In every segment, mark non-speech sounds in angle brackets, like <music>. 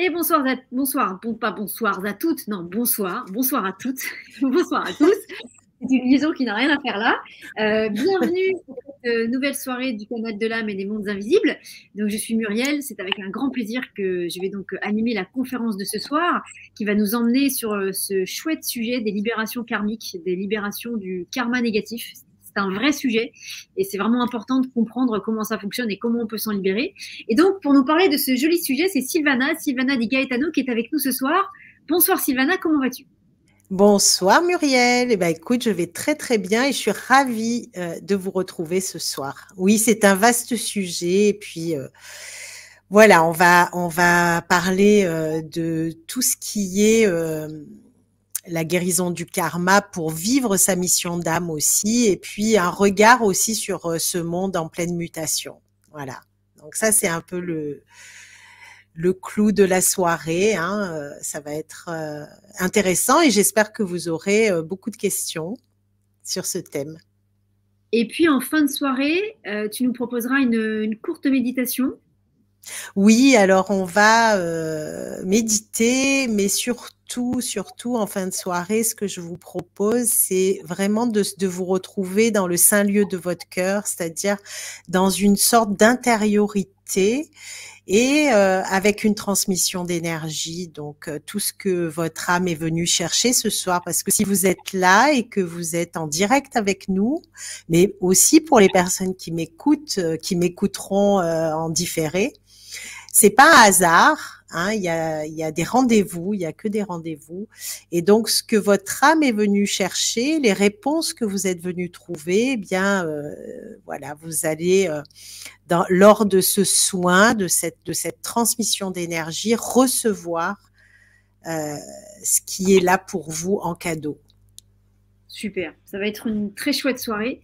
Et bonsoir, à, bonsoir, bon, pas bonsoir à toutes, non, bonsoir, bonsoir à toutes, <laughs> bonsoir à tous. C'est une liaison qui n'a rien à faire là. Euh, bienvenue pour cette euh, nouvelle soirée du Canal de l'âme et des mondes invisibles. Donc, je suis Muriel. C'est avec un grand plaisir que je vais donc animer la conférence de ce soir qui va nous emmener sur euh, ce chouette sujet des libérations karmiques, des libérations du karma négatif, un vrai sujet et c'est vraiment important de comprendre comment ça fonctionne et comment on peut s'en libérer. Et donc, pour nous parler de ce joli sujet, c'est Sylvana, Sylvana Di Gaetano qui est avec nous ce soir. Bonsoir Sylvana, comment vas-tu Bonsoir Muriel. Eh ben, écoute, je vais très très bien et je suis ravie euh, de vous retrouver ce soir. Oui, c'est un vaste sujet et puis euh, voilà, on va on va parler euh, de tout ce qui est la guérison du karma pour vivre sa mission d'âme aussi, et puis un regard aussi sur euh, ce monde en pleine mutation. Voilà. Donc ça, c'est un peu le, le clou de la soirée. Hein. Euh, ça va être euh, intéressant et j'espère que vous aurez beaucoup de questions sur ce thème. Et puis en fin de soirée, tu nous proposeras une courte méditation oui, alors on va euh, méditer, mais surtout, surtout en fin de soirée, ce que je vous propose, c'est vraiment de, vous retrouver dans le saint lieu de votre cœur, c'est-à-dire dans une sorte d'intériorité et euh, avec une transmission d'énergie, donc euh, tout ce que votre âme est venue chercher ce soir, parce que si vous êtes là et que vous êtes en direct avec nous, mais aussi pour les personnes qui m'écoutent, qui m'écouteront en différé, c'est pas un hasard. Hein, il, y a, des rendez-vous, il y a que des rendez-vous. Et donc, ce que votre âme est venue chercher, les réponses que vous êtes venu trouver, eh bien, euh, voilà, vous allez euh, lors de ce soin, de cette, transmission d'énergie, recevoir euh, ce qui est là pour vous en cadeau. Super, ça va être une très chouette soirée.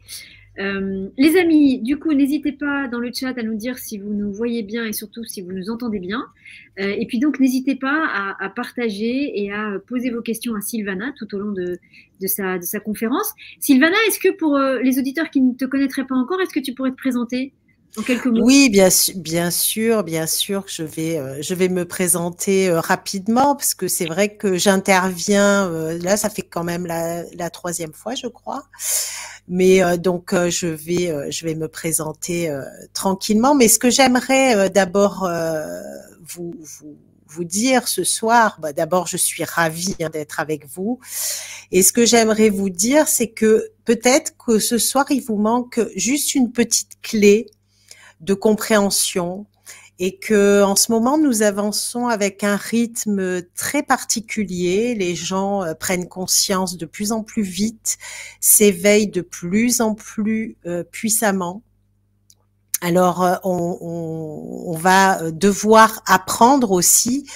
Euh, les amis, du coup, n'hésitez pas dans le chat à nous dire si vous nous voyez bien et surtout si vous nous entendez bien. Euh, et puis donc, n'hésitez pas à, partager et à poser vos questions à Sylvana tout au long de, de, sa, conférence. Sylvana, est-ce que pour euh, les auditeurs qui ne te connaîtraient pas encore, est-ce que tu pourrais te présenter oui, bien, sûr, bien sûr, je vais, euh, je vais me présenter euh, rapidement parce que c'est vrai que j'interviens. Euh, là, ça fait quand même la, troisième fois, je crois. Mais donc, je vais, je vais me présenter tranquillement. Mais ce que j'aimerais d'abord vous, vous vous dire ce soir, bah, d'abord je suis ravie hein, d'être avec vous. Et ce que j'aimerais vous dire, c'est que peut-être que ce soir, il vous manque juste une petite clé de compréhension et que en ce moment nous avançons avec un rythme très particulier. Les gens euh, prennent conscience de plus en plus vite, s'éveillent de plus en plus euh, puissamment. Alors euh, on, va devoir apprendre aussi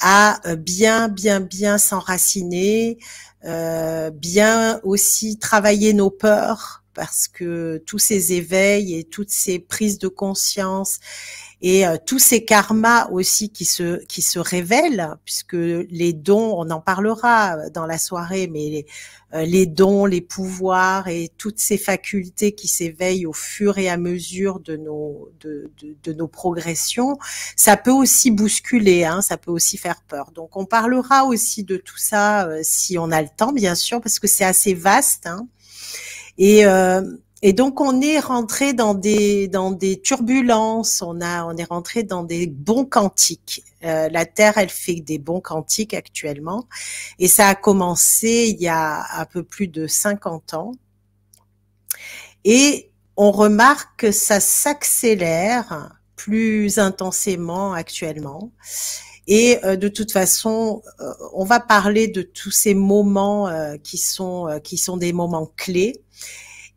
à bien, bien, bien s'enraciner, bien aussi travailler nos peurs parce que tous ces éveils et toutes ces prises de conscience et euh, tous ces karmas aussi qui se qui se révèlent puisque les dons on en parlera euh, dans la soirée mais euh, les, dons les pouvoirs et toutes ces facultés qui s'éveillent au fur et à mesure de nos de, de, nos progressions ça peut aussi bousculer hein, ça peut aussi faire peur donc on parlera aussi de tout ça si on a le temps bien sûr parce que c'est assez vaste hein. Et, euh, et donc on est rentré dans des dans des turbulences, on a on est rentré dans des bons cantiques. Euh, la Terre, elle fait des bons cantiques actuellement, et ça a commencé il y a un peu plus de 50 ans. Et on remarque que ça s'accélère plus intensément actuellement. Et euh, de toute façon, euh, on va parler de tous ces moments euh, qui sont qui sont des moments clés.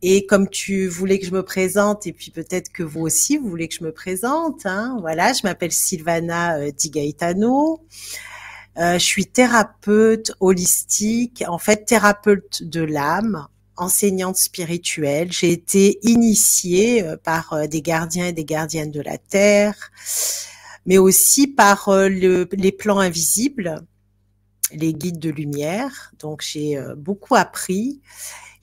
Et comme tu voulais que je me présente, et puis peut-être que vous aussi, vous voulez que je me présente, hein, voilà, je m'appelle Sylvana Di Gaetano. Euh, je suis thérapeute holistique, en fait thérapeute de l'âme, enseignante spirituelle. J'ai été initiée par des gardiens et des gardiennes de la Terre mais aussi par euh, le, les plans invisibles, les guides de lumière. Donc j'ai euh, beaucoup appris.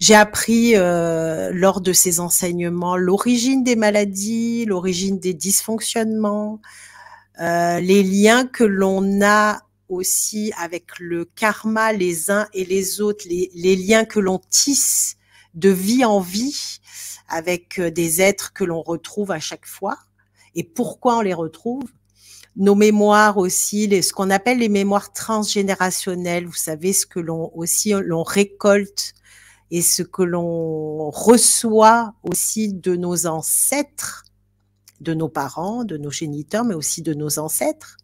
J'ai appris euh, lors de ces enseignements l'origine des maladies, l'origine des dysfonctionnements, euh, les liens que l'on a aussi avec le karma les uns et les autres, les, les liens que l'on tisse de vie en vie avec euh, des êtres que l'on retrouve à chaque fois et pourquoi on les retrouve nos mémoires aussi, les, ce qu'on appelle les mémoires transgénérationnelles, vous savez ce que l'on aussi l'on récolte et ce que l'on reçoit aussi de nos ancêtres, de nos parents, de nos géniteurs, mais aussi de nos ancêtres.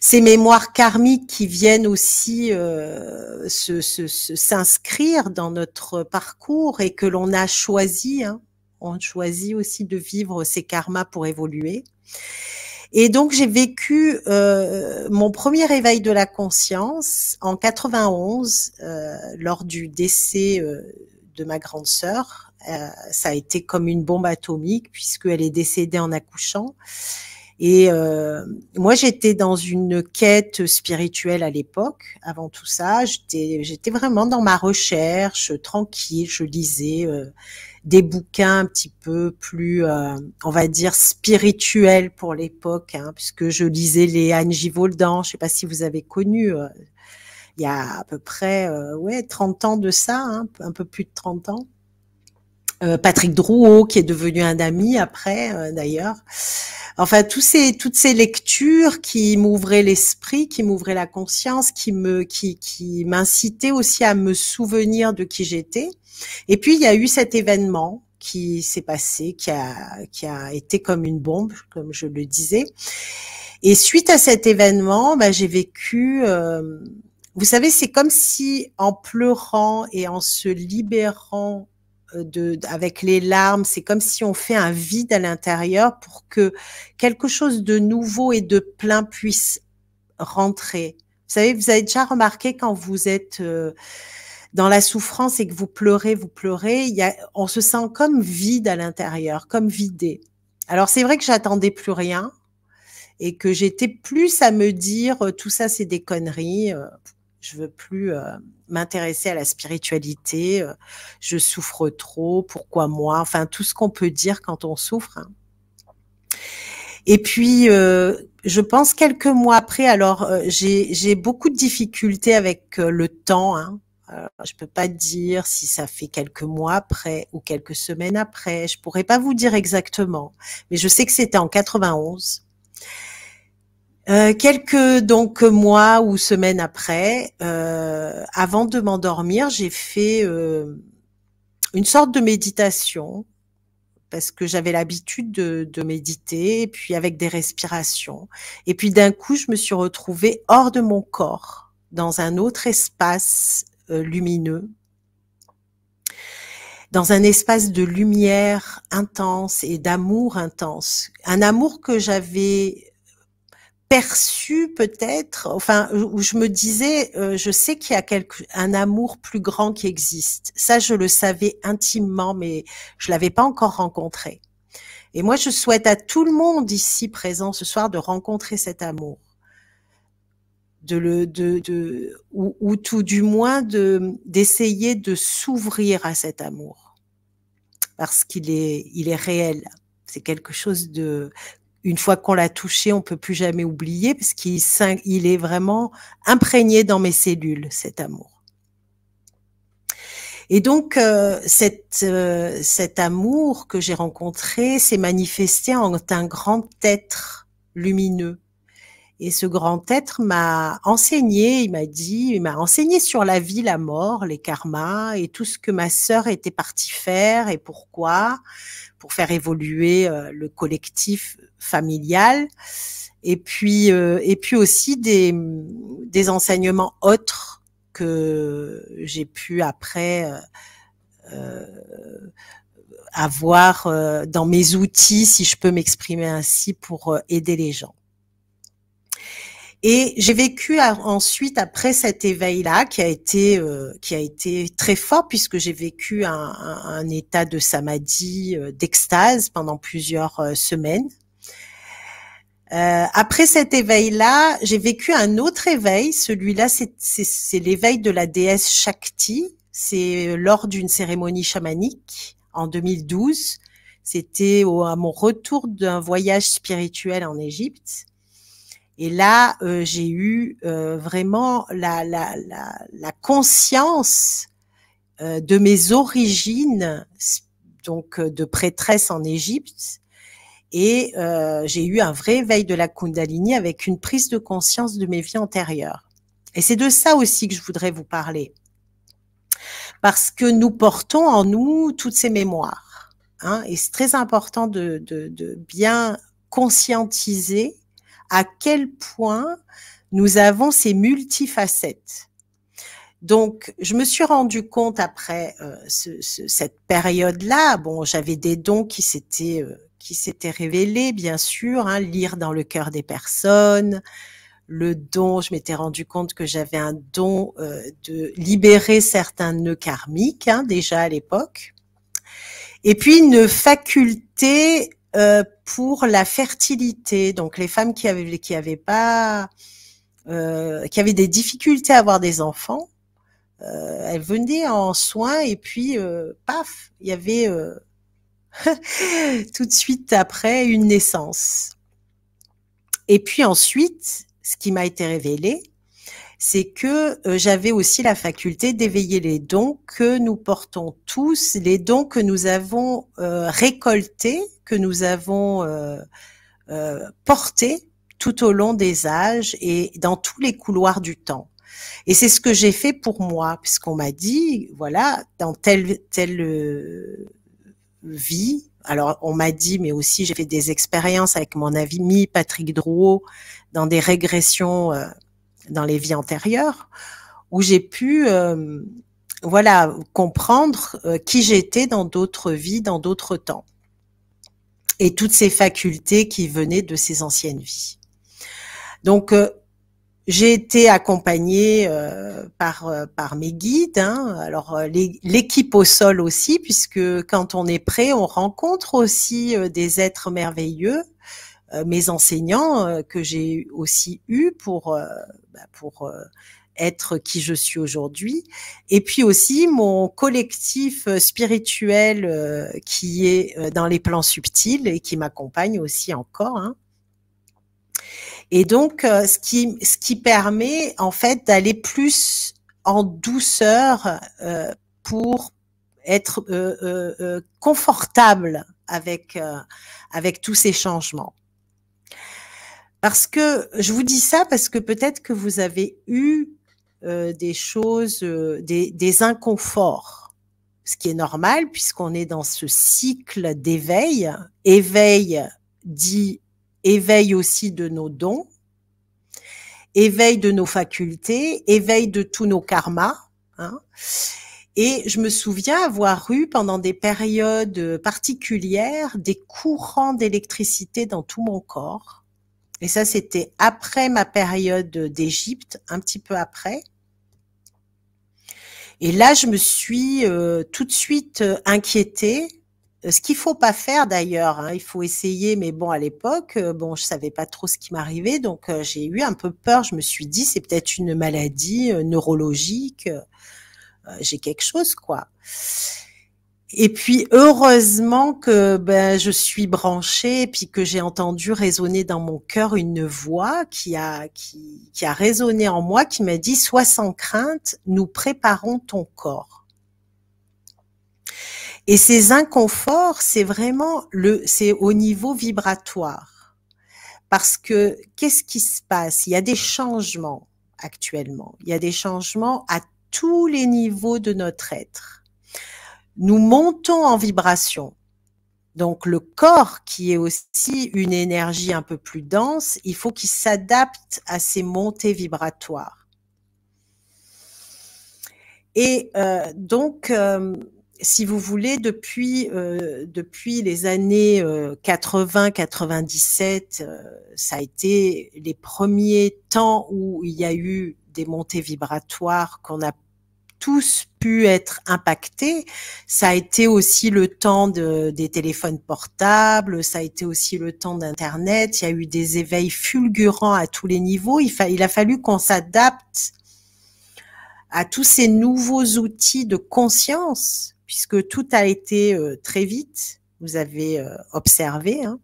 Ces mémoires karmiques qui viennent aussi euh, s'inscrire dans notre parcours et que l'on a choisi, hein, on choisit aussi de vivre ces karmas pour évoluer. Et donc j'ai vécu euh, mon premier éveil de la conscience en 91 euh, lors du décès euh, de ma grande sœur. Euh, ça a été comme une bombe atomique puisqu'elle est décédée en accouchant. Et euh, moi j'étais dans une quête spirituelle à l'époque. Avant tout ça, j'étais j'étais vraiment dans ma recherche tranquille. Je lisais euh, des bouquins un petit peu plus, euh, on va dire, spirituels pour l'époque, hein, puisque je lisais les Angie Voldan, je ne sais pas si vous avez connu, euh, il y a à peu près euh, ouais, 30 ans de ça, hein, un peu plus de 30 ans. Euh, Patrick Drouot, qui est devenu un ami après, euh, d'ailleurs. Enfin, tous ces, toutes ces lectures qui m'ouvraient l'esprit, qui m'ouvraient la conscience, qui me, qui, qui m'incitaient aussi à me souvenir de qui j'étais. Et puis, il y a eu cet événement qui s'est passé, qui a, qui a été comme une bombe, comme je le disais. Et suite à cet événement, bah, j'ai vécu, euh, vous savez, c'est comme si en pleurant et en se libérant euh, de, avec les larmes, c'est comme si on fait un vide à l'intérieur pour que quelque chose de nouveau et de plein puisse rentrer. Vous savez, vous avez déjà remarqué quand vous êtes euh, dans la souffrance et que vous pleurez, vous pleurez, il y a, on se sent comme vide à l'intérieur, comme vidé. Alors c'est vrai que j'attendais plus rien et que j'étais plus à me dire euh, tout ça c'est des conneries je veux plus euh, m'intéresser à la spiritualité, euh, je souffre trop, pourquoi moi Enfin, tout ce qu'on peut dire quand on souffre. Hein. Et puis, euh, je pense quelques mois après, alors j'ai beaucoup de difficultés avec le temps. Je hein. ne je peux pas dire si ça fait quelques mois après ou quelques semaines après. Je ne pourrais pas vous dire exactement, mais je sais que c'était en 91. Euh, quelques donc mois ou semaines après, euh, avant de m'endormir, j'ai fait euh, une sorte de méditation parce que j'avais l'habitude de, méditer, et puis avec des respirations. Et puis d'un coup, je me suis retrouvée hors de mon corps, dans un autre espace lumineux, dans un espace de lumière intense et d'amour intense. Un amour que j'avais perçu peut-être, enfin, où je me disais, euh, je sais qu'il y a un amour plus grand qui existe. Ça, je le savais intimement, mais je l'avais pas encore rencontré. Et moi, je souhaite à tout le monde ici présent ce soir de rencontrer cet amour, de le, de, de ou, ou tout du moins de d'essayer de s'ouvrir à cet amour, parce qu'il est, il est réel. C'est quelque chose de une fois qu'on l'a touché, on peut plus jamais oublier parce qu'il est vraiment imprégné dans mes cellules cet amour. Et donc euh, euh, cet amour que j'ai rencontré s'est manifesté en un grand être lumineux. Et ce grand être m'a enseigné, il m'a dit, il m'a enseigné sur la vie, la mort, les karmas et tout ce que ma sœur était partie faire et pourquoi pour faire évoluer euh, le collectif familial. Et puis, euh, et puis aussi des, des enseignements autres que j'ai pu après euh, avoir dans mes outils, si je peux m'exprimer ainsi, pour aider les gens. Et j'ai vécu ensuite après cet éveil-là qui a été euh, qui a été très fort puisque j'ai vécu un, état de samadhi, euh, d'extase pendant plusieurs euh, semaines. après cet éveil-là, j'ai vécu un autre éveil. Celui-là, c'est l'éveil de la déesse Shakti. C'est lors d'une cérémonie chamanique en 2012. C'était à mon retour d'un voyage spirituel en Égypte. Et là, euh, j'ai eu euh, vraiment la, la, la, la conscience euh, de mes origines, donc de prêtresse en Égypte. Et j'ai eu un vrai éveil de la Kundalini avec une prise de conscience de mes vies antérieures. Et c'est de ça aussi que je voudrais vous parler. Parce que nous portons en nous toutes ces mémoires. Hein, et c'est très important de, de, de bien conscientiser à quel point nous avons ces multifacettes. Donc, je me suis rendu compte après euh, cette période-là. Bon, j'avais des dons qui s'étaient euh, qui s'étaient révélés, bien sûr, hein, lire dans le cœur des personnes. Le don, je m'étais rendu compte que j'avais un don euh, de libérer certains nœuds karmiques hein, déjà à l'époque. Et puis une faculté euh, pour la fertilité. Donc les femmes qui avaient pas euh, qui avaient des difficultés à avoir des enfants, euh, elles venaient en soins et puis paf, il y avait <laughs> tout de suite après une naissance. Et puis ensuite, ce qui m'a été révélé, c'est que euh, j'avais aussi la faculté d'éveiller les dons que nous portons tous, les dons que nous avons euh, récoltés, que nous avons euh, euh, portés tout au long des âges et dans tous les couloirs du temps. Et c'est ce que j'ai fait pour moi, puisqu'on m'a dit, voilà, dans telle, telle vie, alors on m'a dit, mais aussi j'ai fait des expériences avec mon ami Patrick Drouot dans des régressions dans les vies antérieures, où j'ai pu euh, voilà comprendre euh, qui j'étais dans d'autres vies, dans d'autres temps, et toutes ces facultés qui venaient de ces anciennes vies. Donc euh, j'ai été accompagnée par par mes guides, hein. alors l'équipe au sol aussi, puisque quand on est prêt, on rencontre aussi des êtres merveilleux euh, mes enseignants euh, que j'ai aussi eu pour euh, bah, pour être qui je suis aujourd'hui. Et puis aussi mon collectif spirituel qui est dans les plans subtils et qui m'accompagne aussi encore. Hein. Et donc, ce, qui, ce qui permet en fait d'aller plus en douceur pour être confortable avec, avec tous ces changements. Parce que je vous dis ça parce que peut-être que vous avez eu euh, des choses, euh, des, inconforts, ce qui est normal puisqu'on est dans ce cycle d'éveil. Éveil dit éveil aussi de nos dons, éveil de nos facultés, éveil de tous nos karmas. Hein. Et je me souviens avoir eu pendant des périodes particulières des courants d'électricité dans tout mon corps et ça, c'était après ma période d'Égypte, un petit peu après. Et là, je me suis euh, tout de suite euh, inquiétée. Euh, ce qu'il faut pas faire d'ailleurs, hein, il faut essayer. Mais bon, à l'époque, euh, bon, je savais pas trop ce qui m'arrivait, donc j'ai eu un peu peur. Je me suis dit, c'est peut-être une maladie neurologique. j'ai quelque chose, quoi. Et puis heureusement que ben, je suis branchée et puis que j'ai entendu résonner dans mon cœur une voix qui a qui a résonné en moi qui m'a dit sois sans crainte, nous préparons ton corps. Et ces inconforts, c'est vraiment le c'est au niveau vibratoire. Parce que qu'est-ce qui se passe Il y a des changements actuellement. Il y a des changements à tous les niveaux de notre être nous montons en vibration. Donc le corps, qui est aussi une énergie un peu plus dense, il faut qu'il s'adapte à ces montées vibratoires. Et euh, donc, euh, si vous voulez, depuis, euh, depuis les années 80-97, ça a été les premiers temps où il y a eu des montées vibratoires qu'on a tous pu être impactés. Ça a été aussi le temps de, des téléphones portables, ça a été aussi le temps d'Internet. Il y a eu des éveils fulgurants à tous les niveaux. Il, il a fallu qu'on s'adapte à tous ces nouveaux outils de conscience, puisque tout a été euh, très vite, vous avez euh, observé. Hein.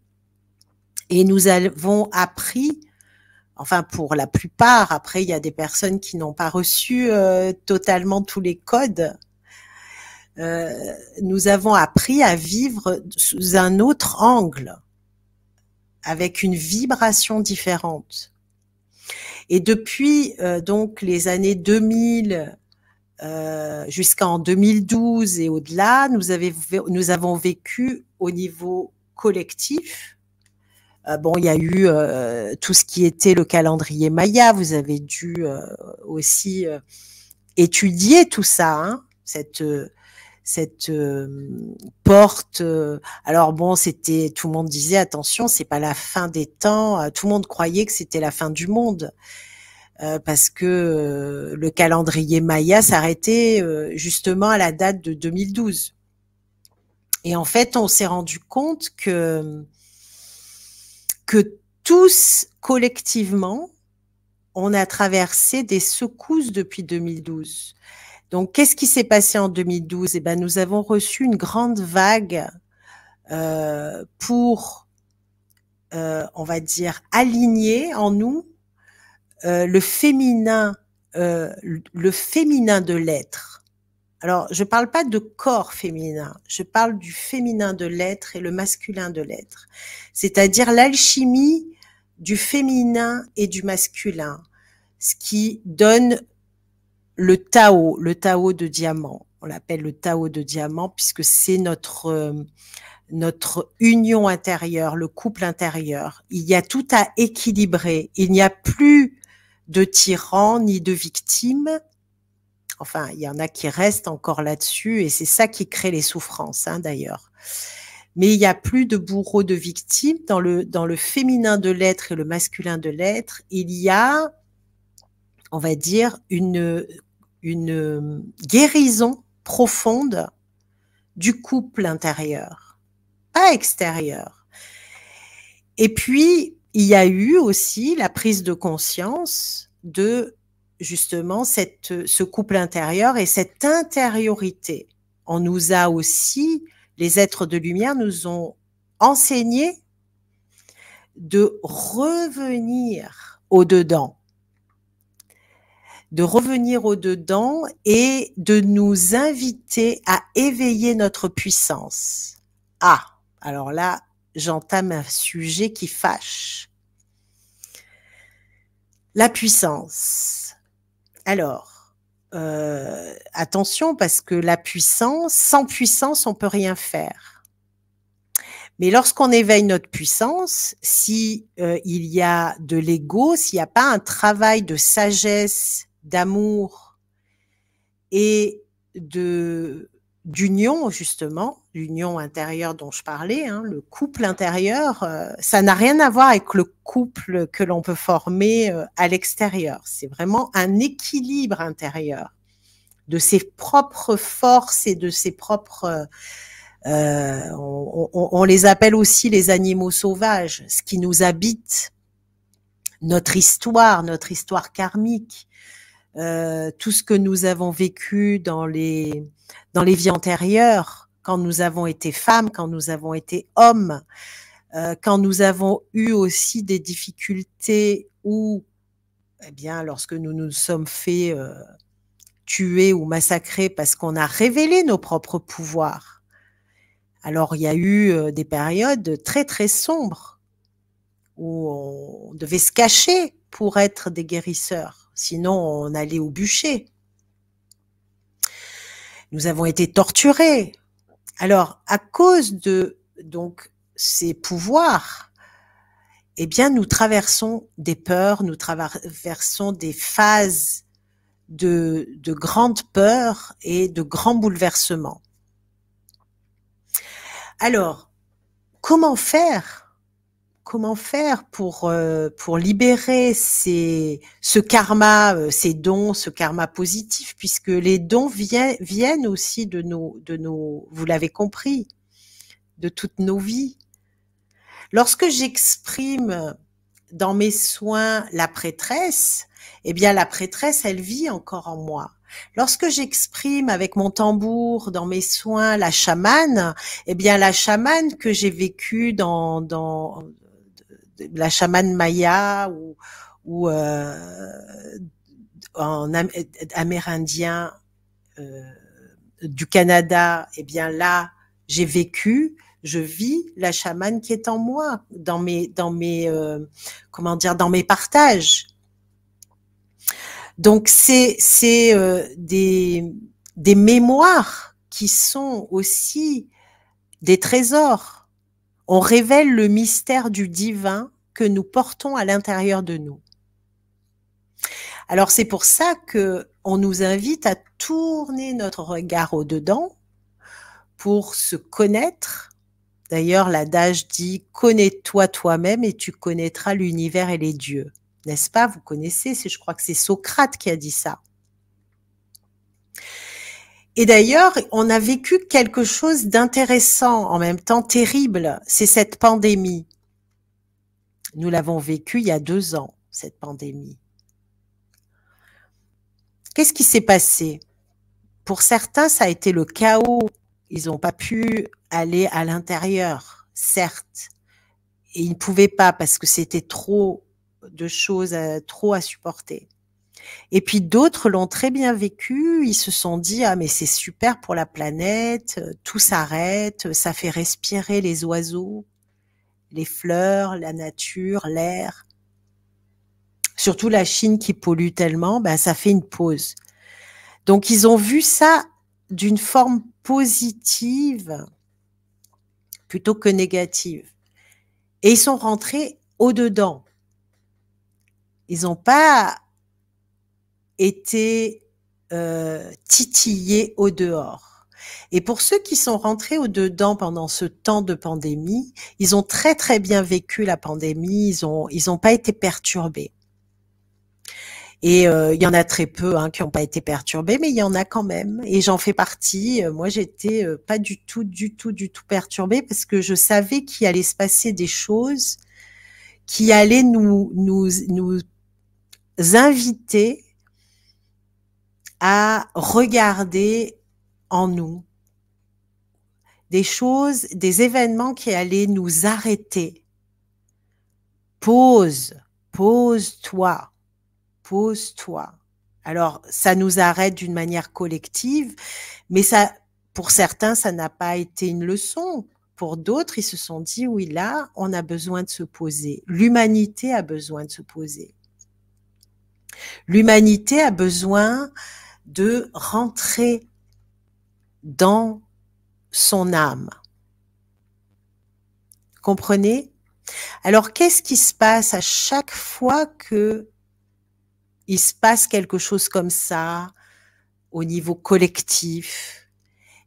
Et nous avons appris enfin pour la plupart. Après, il y a des personnes qui n'ont pas reçu euh, totalement tous les codes. Euh, nous avons appris à vivre sous un autre angle, avec une vibration différente. Et depuis euh, donc les années 2000 jusqu'en 2012 et au-delà, nous avons vécu au niveau collectif, euh, bon, il y a eu euh, tout ce qui était le calendrier Maya. Vous avez dû euh, aussi étudier tout ça, hein. cette cette porte. alors bon, c'était tout le monde disait attention, c'est pas la fin des temps. Tout le monde croyait que c'était la fin du monde. parce que le calendrier Maya s'arrêtait justement à la date de 2012. Et en fait, on s'est rendu compte que que tous collectivement, on a traversé des secousses depuis 2012. Donc, qu'est-ce qui s'est passé en 2012 Eh ben, nous avons reçu une grande vague euh, pour, euh, on va dire, aligner en nous euh, le féminin, euh, le féminin de l'être. Alors, je ne parle pas de corps féminin, je parle du féminin de l'être et le masculin de l'être, c'est-à-dire l'alchimie du féminin et du masculin, ce qui donne le Tao, le Tao de diamant. On l'appelle le Tao de diamant puisque c'est notre euh, notre union intérieure, le couple intérieur. Il y a tout à équilibrer. Il n'y a plus de tyran ni de victime enfin, il y en a qui restent encore là-dessus, et c'est ça qui crée les souffrances, hein, d'ailleurs. Mais il n'y a plus de bourreau de victimes Dans le, dans le féminin de l'être et le masculin de l'être, il y a, on va dire, une, une euh, guérison profonde du couple intérieur, pas extérieur. Et puis, il y a eu aussi la prise de conscience de justement euh, ce couple intérieur et cette intériorité. On nous a aussi, les êtres de lumière nous ont enseigné de revenir au-dedans, de revenir au-dedans et de nous inviter à éveiller notre puissance. Ah, alors là, j'entame un sujet qui fâche. La puissance alors, euh, attention, parce que la puissance, sans puissance, on peut rien faire. Mais lorsqu'on éveille notre puissance, si euh, il y a de l'ego, s'il n'y a pas un travail de sagesse, d'amour et de d'union justement, l'union intérieure dont je parlais, hein, le couple intérieur, euh, ça n'a rien à voir avec le couple que l'on peut former euh, à l'extérieur. C'est vraiment un équilibre intérieur de ses propres forces et de ses propres... Euh, on, les appelle aussi les animaux sauvages, ce qui nous habite, notre histoire, notre histoire karmique. tout ce que nous avons vécu dans les dans les vies antérieures, quand nous avons été femmes, quand nous avons été hommes, euh, quand nous avons eu aussi des difficultés ou, eh bien, lorsque nous nous sommes fait euh, tuer ou massacrer parce qu'on a révélé nos propres pouvoirs. Alors, il y a eu euh, des périodes très, très sombres où on devait se cacher pour être des guérisseurs. Sinon, on allait au bûcher. Nous avons été torturés, alors, à cause de donc ces pouvoirs, eh bien, nous traversons des peurs, nous traversons des phases de, de grandes peurs et de grands bouleversements. Alors, comment faire comment faire pour euh, pour libérer ces ce karma, euh, ces dons, ce karma positif, puisque les dons viennent viennent aussi de nos de nos, vous l'avez compris, de toutes nos vies. Lorsque j'exprime dans mes soins la prêtresse, eh bien la prêtresse, elle vit encore en moi. Lorsque j'exprime avec mon tambour dans mes soins la chamane, eh bien la chamane que j'ai vécue dans, dans la chamane maya ou, ou euh, en amérindien euh, du Canada, eh bien là, j'ai vécu, je vis la chamane qui est en moi, dans mes, dans mes, euh, comment dire, dans mes partages. Donc c'est, c'est des, des mémoires qui sont aussi des trésors on révèle le mystère du divin que nous portons à l'intérieur de nous. Alors c'est pour ça que on nous invite à tourner notre regard au dedans pour se connaître. D'ailleurs, l'adage dit connais-toi toi-même et tu connaîtras l'univers et les dieux. N'est-ce pas Vous connaissez, je crois que c'est Socrate qui a dit ça. Et d'ailleurs, on a vécu quelque chose d'intéressant, en même temps terrible, c'est cette pandémie. Nous l'avons vécu il y a deux ans, cette pandémie. Qu'est-ce qui s'est passé Pour certains, ça a été le chaos. Ils n'ont pas pu aller à l'intérieur, certes. Et ils ne pouvaient pas parce que c'était trop de choses, trop à supporter. Et puis d'autres l'ont très bien vécu, ils se sont dit ah mais c'est super pour la planète, euh, tout s'arrête, euh, ça fait respirer les oiseaux, les fleurs, la nature, l'air. Surtout la Chine qui pollue tellement, ben ça fait une pause. Donc ils ont vu ça d'une forme positive plutôt que négative. Et ils sont rentrés au dedans. Ils n'ont pas étaient euh, titillés au dehors. Et pour ceux qui sont rentrés au dedans pendant ce temps de pandémie, ils ont très très bien vécu la pandémie, ils ont ils ont pas été perturbés. Et euh, il y en a très peu hein, qui n'ont pas été perturbés, mais il y en a quand même. Et j'en fais partie. Euh, moi, j'étais euh, pas du tout, du tout, du tout perturbée parce que je savais qu'il allait se passer des choses qui allaient nous nous nous inviter à regarder en nous des choses, des événements qui allaient nous arrêter. Pose, pose-toi, pose-toi. Alors, ça nous arrête d'une manière collective, mais ça, pour certains, ça n'a pas été une leçon. Pour d'autres, ils se sont dit, oui, là, on a besoin de se poser. L'humanité a besoin de se poser. L'humanité a besoin de rentrer dans son âme. Comprenez Alors qu'est-ce qui se passe à chaque fois que il se passe quelque chose comme ça au niveau collectif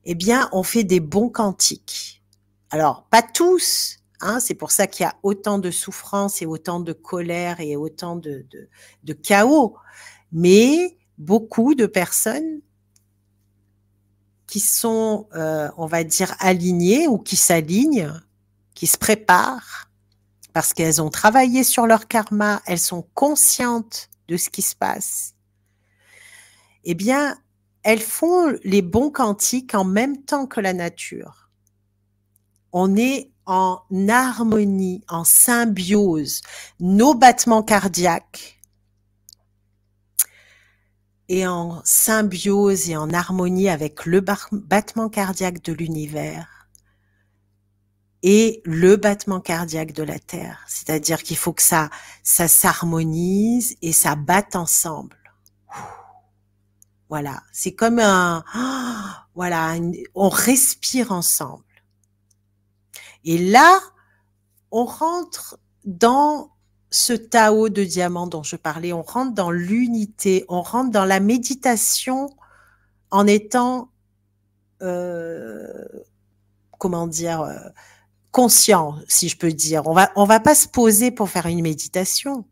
Eh bien, on fait des bons cantiques. Alors, pas tous, Hein, c'est pour ça qu'il y a autant de souffrance et autant de colère et autant de chaos. Mais beaucoup de personnes qui sont, euh, on va dire, alignées ou qui s'alignent, qui se préparent parce qu'elles ont travaillé sur leur karma, elles sont conscientes de ce qui se passe, eh bien, elles font les bons quantiques en même temps que la nature. On est en harmonie, en symbiose. Nos battements cardiaques et en symbiose et en harmonie avec le battement cardiaque de l'univers et le battement cardiaque de la Terre. C'est-à-dire qu'il faut que ça, ça s'harmonise et ça batte ensemble. Voilà, c'est comme un, <gasps> voilà, on respire ensemble. Et là, on rentre dans ce Tao de diamant dont je parlais, on rentre dans l'unité, on rentre dans la méditation en étant, euh, comment dire, euh, conscient, si je peux dire. On va, on va pas se poser pour faire une méditation.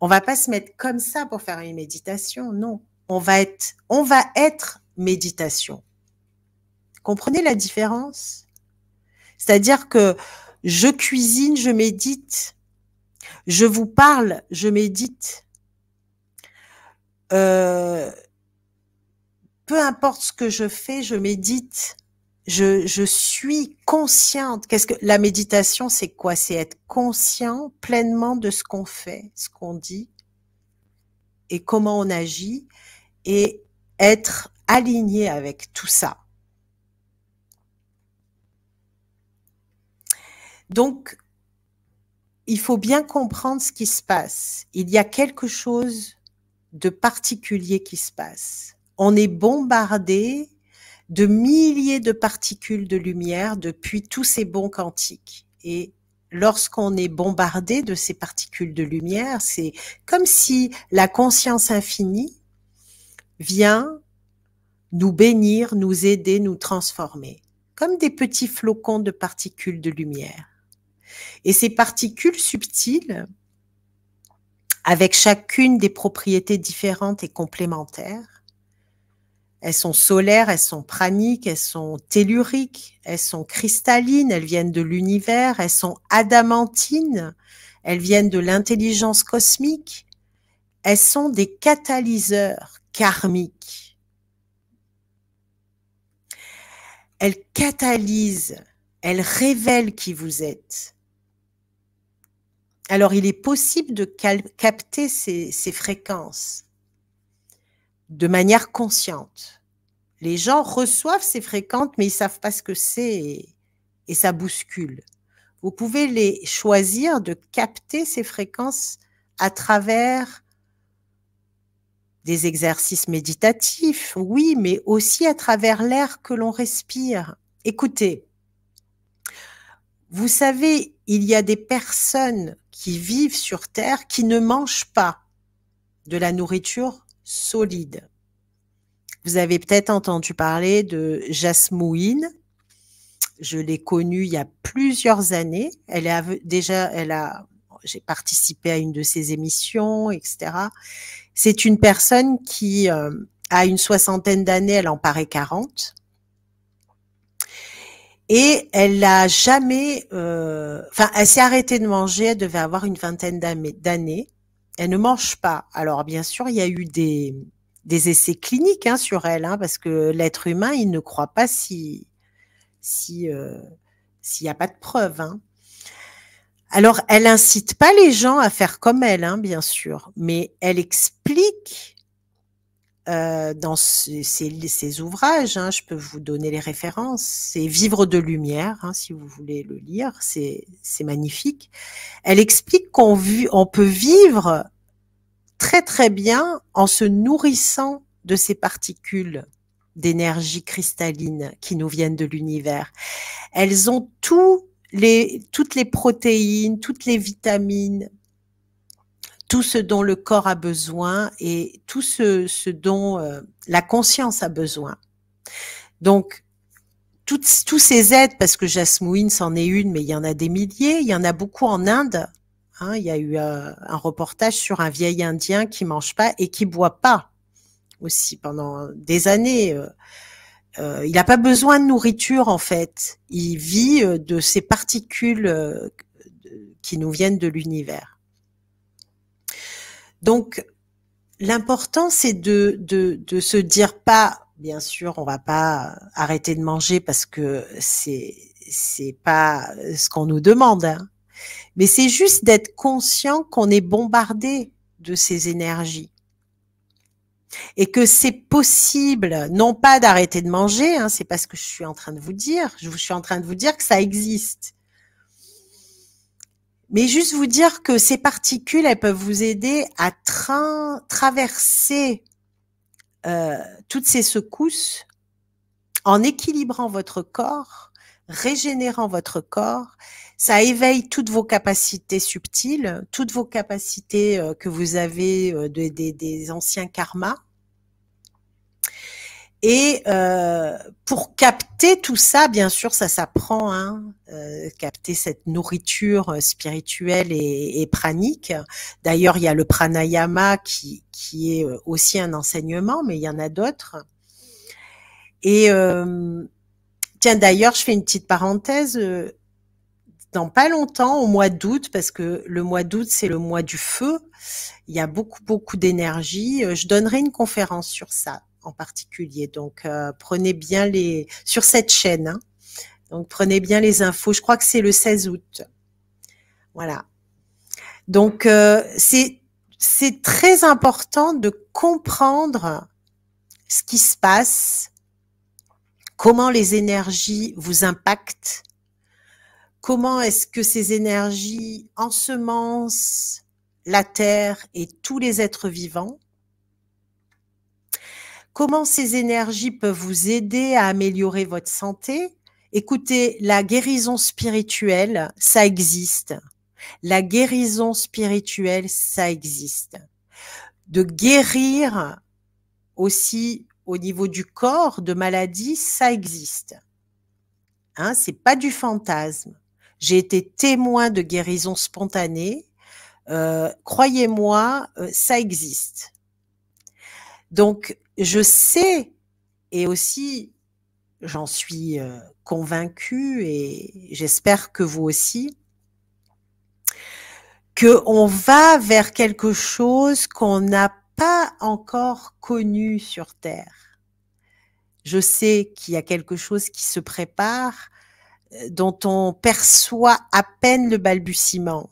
On va pas se mettre comme ça pour faire une méditation. Non, on va être, on va être méditation. Comprenez la différence C'est-à-dire que je cuisine, je médite je vous parle, je médite. Euh, peu importe ce que je fais, je médite. Je, je suis consciente. Qu'est-ce que la méditation, c'est quoi C'est être conscient pleinement de ce qu'on fait, ce qu'on dit et comment on agit, et être aligné avec tout ça. Donc, il faut bien comprendre ce qui se passe. Il y a quelque chose de particulier qui se passe. On est bombardé de milliers de particules de lumière depuis tous ces bons quantiques. Et lorsqu'on est bombardé de ces particules de lumière, c'est comme si la conscience infinie vient nous bénir, nous aider, nous transformer, comme des petits flocons de particules de lumière. Et ces particules subtiles, avec chacune des propriétés différentes et complémentaires, elles sont solaires, elles sont praniques, elles sont telluriques, elles sont cristallines, elles viennent de l'univers, elles sont adamantines, elles viennent de l'intelligence cosmique, elles sont des catalyseurs karmiques. Elles catalysent, elles révèlent qui vous êtes. Alors, il est possible de capter ces, fréquences de manière consciente. Les gens reçoivent ces fréquences, mais ils ne savent pas ce que c'est et, ça bouscule. Vous pouvez les choisir de capter ces fréquences à travers des exercices méditatifs, oui, mais aussi à travers l'air que l'on respire. Écoutez, vous savez, il y a des personnes qui vivent sur Terre, qui ne mangent pas de la nourriture solide. Vous avez peut-être entendu parler de Jasmouine. Je l'ai connue il y a plusieurs années. Elle déjà, elle a, j'ai participé à une de ses émissions, etc. C'est une personne qui euh, a une soixantaine d'années, elle en paraît 40 et elle n'a jamais, euh, enfin, elle s'est arrêtée de manger. Elle devait avoir une vingtaine d'années. Elle ne mange pas. Alors, bien sûr, il y a eu des, essais cliniques hein, sur elle, hein, parce que l'être humain, il ne croit pas si, si, euh, s'il n'y a pas de preuves. Hein. Alors, elle incite pas les gens à faire comme elle, bien sûr, mais elle explique euh, dans ses ouvrages. Hein, je peux vous donner les références. C'est Vivre de lumière, hein, si vous voulez le lire. C'est magnifique. Elle explique qu'on on peut vivre très très bien en se nourrissant de ces particules d'énergie cristalline qui nous viennent de l'univers. Elles ont tous les, toutes les protéines, toutes les vitamines, tout ce dont le corps a besoin et tout ce, ce dont euh, la conscience a besoin. Donc, tous ces aides, parce que Jasmine s'en est une, mais il y en a des milliers, il y en a beaucoup en Inde. Hein, il y a eu euh, un reportage sur un vieil Indien qui mange pas et qui boit pas aussi pendant des années. Euh, il n'a pas besoin de nourriture en fait. Il vit de ces particules qui nous viennent de l'univers. Donc, l'important, c'est de, de, de se dire pas, bien sûr, on va pas arrêter de manger parce que c'est, c'est pas ce qu'on nous demande. Hein. Mais c'est juste d'être conscient qu'on est bombardé de ces énergies et que c'est possible, non pas d'arrêter de manger, hein, c'est pas ce que je suis en train de vous dire. Je suis en train de vous dire que ça existe, mais juste vous dire que ces particules, elles peuvent vous aider à traverser euh, toutes ces secousses en équilibrant votre corps, régénérant votre corps. Ça éveille toutes vos capacités subtiles, toutes vos capacités euh, que vous avez euh, des anciens karmas. Et euh, pour capter tout ça, bien sûr, ça s'apprend, hein, euh, capter cette nourriture euh, spirituelle et, pranique. D'ailleurs, il y a le pranayama qui, qui est euh, aussi un enseignement, mais il y en a d'autres. Et euh, tiens, d'ailleurs, je fais une petite parenthèse. Dans pas longtemps, au mois d'août, parce que le mois d'août, c'est le mois du feu, il y a beaucoup, beaucoup d'énergie. Je donnerai une conférence sur ça en particulier. Donc euh, prenez bien les sur cette chaîne. Hein. donc prenez bien les infos. Je crois que c'est le 16 août. Voilà. Donc euh, c'est c'est très important de comprendre ce qui se passe, comment les énergies vous impactent, comment est-ce que ces énergies ensemencent la Terre et tous les êtres vivants, comment ces énergies peuvent vous aider à améliorer votre santé. Écoutez, la guérison spirituelle, ça existe. La guérison spirituelle, ça existe. De guérir aussi au niveau du corps de maladies, ça existe. Hein, c'est pas du fantasme. J'ai été témoin de guérison spontanée. Euh, croyez-moi, euh, ça existe. Donc, je sais et aussi j'en suis euh, convaincue et j'espère que vous aussi, qu'on va vers quelque chose qu'on n'a pas encore connu sur Terre. Je sais qu'il y a quelque chose qui se prépare euh, dont on perçoit à peine le balbutiement,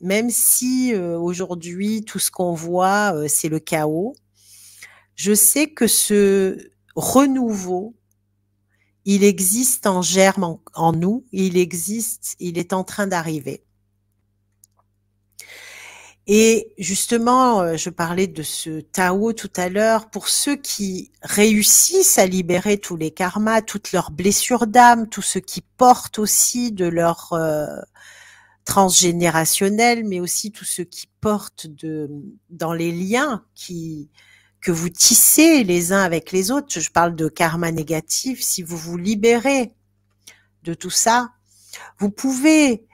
même si euh, aujourd'hui tout ce qu'on voit, c'est le chaos je sais que ce renouveau, il existe en germe en, nous, il existe, il est en train d'arriver. Et justement, euh, je parlais de ce Tao tout à l'heure, pour ceux qui réussissent à libérer tous les karmas, toutes leurs blessures d'âme, tout ce qui porte aussi de leur euh, transgénérationnel, mais aussi tout ce qui porte de, dans les liens qui, que vous tissez les uns avec les autres. Je parle de karma négatif. Si vous vous libérez de tout ça, vous pouvez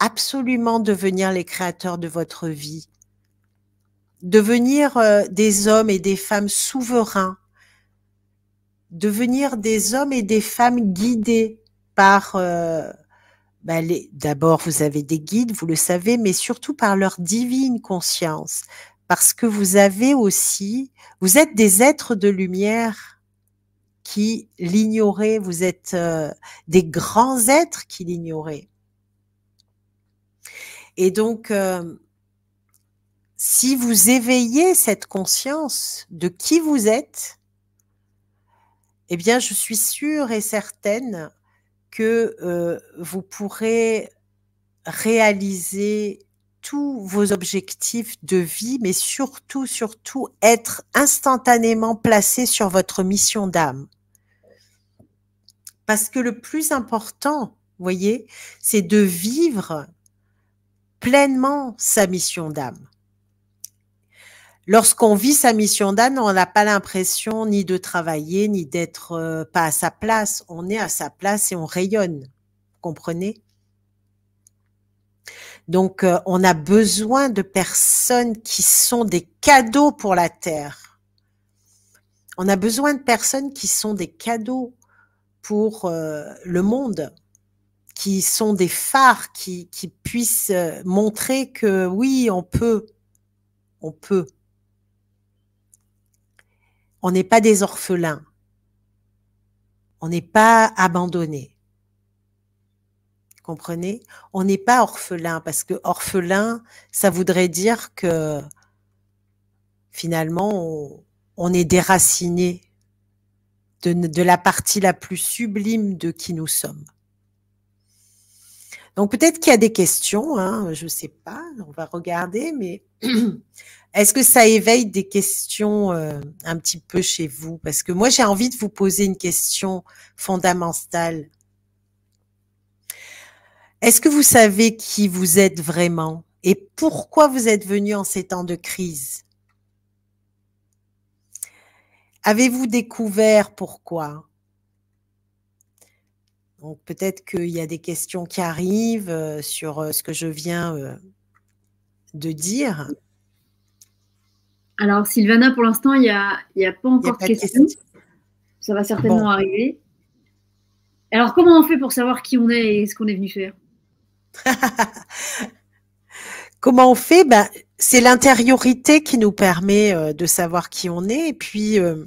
absolument devenir les créateurs de votre vie, devenir euh, des hommes et des femmes souverains, devenir des hommes et des femmes guidés par euh, bah, d'abord vous avez des guides, vous le savez, mais surtout par leur divine conscience, parce que vous avez aussi, vous êtes des êtres de lumière qui l'ignoraient, vous êtes euh, des grands êtres qui l'ignoraient. Et donc, euh, si vous éveillez cette conscience de qui vous êtes, eh bien, je suis sûre et certaine que euh, vous pourrez réaliser tous vos objectifs de vie, mais surtout, surtout être instantanément placé sur votre mission d'âme. Parce que le plus important, voyez, c'est de vivre pleinement sa mission d'âme. Lorsqu'on vit sa mission d'âme, on n'a pas l'impression ni de travailler, ni d'être euh, pas à sa place. On est à sa place et on rayonne. Comprenez donc, euh, on a besoin de personnes qui sont des cadeaux pour la terre. On a besoin de personnes qui sont des cadeaux pour euh, le monde, qui sont des phares, qui, puissent euh, montrer que oui, on peut, on peut. On n'est pas des orphelins. On n'est pas abandonnés comprenez On n'est pas orphelin parce que orphelin, ça voudrait dire que finalement, on, est déraciné de, la partie la plus sublime de qui nous sommes. Donc peut-être qu'il y a des questions, hein, je ne sais pas, on va regarder, mais <clears throat> est-ce que ça éveille des questions euh, un petit peu chez vous Parce que moi j'ai envie de vous poser une question fondamentale. Est-ce que vous savez qui vous êtes vraiment et pourquoi vous êtes venu en ces temps de crise Avez-vous découvert pourquoi Donc peut-être qu'il y a des questions qui arrivent euh, sur euh, ce que je viens euh, de dire. Alors Sylvana, pour l'instant, il n'y a, pas encore de questions. Ça va certainement arriver. Alors comment on fait pour savoir qui on est et ce qu'on est venu faire <laughs> Comment on fait ben, C'est l'intériorité qui nous permet euh, de savoir qui on est et puis euh,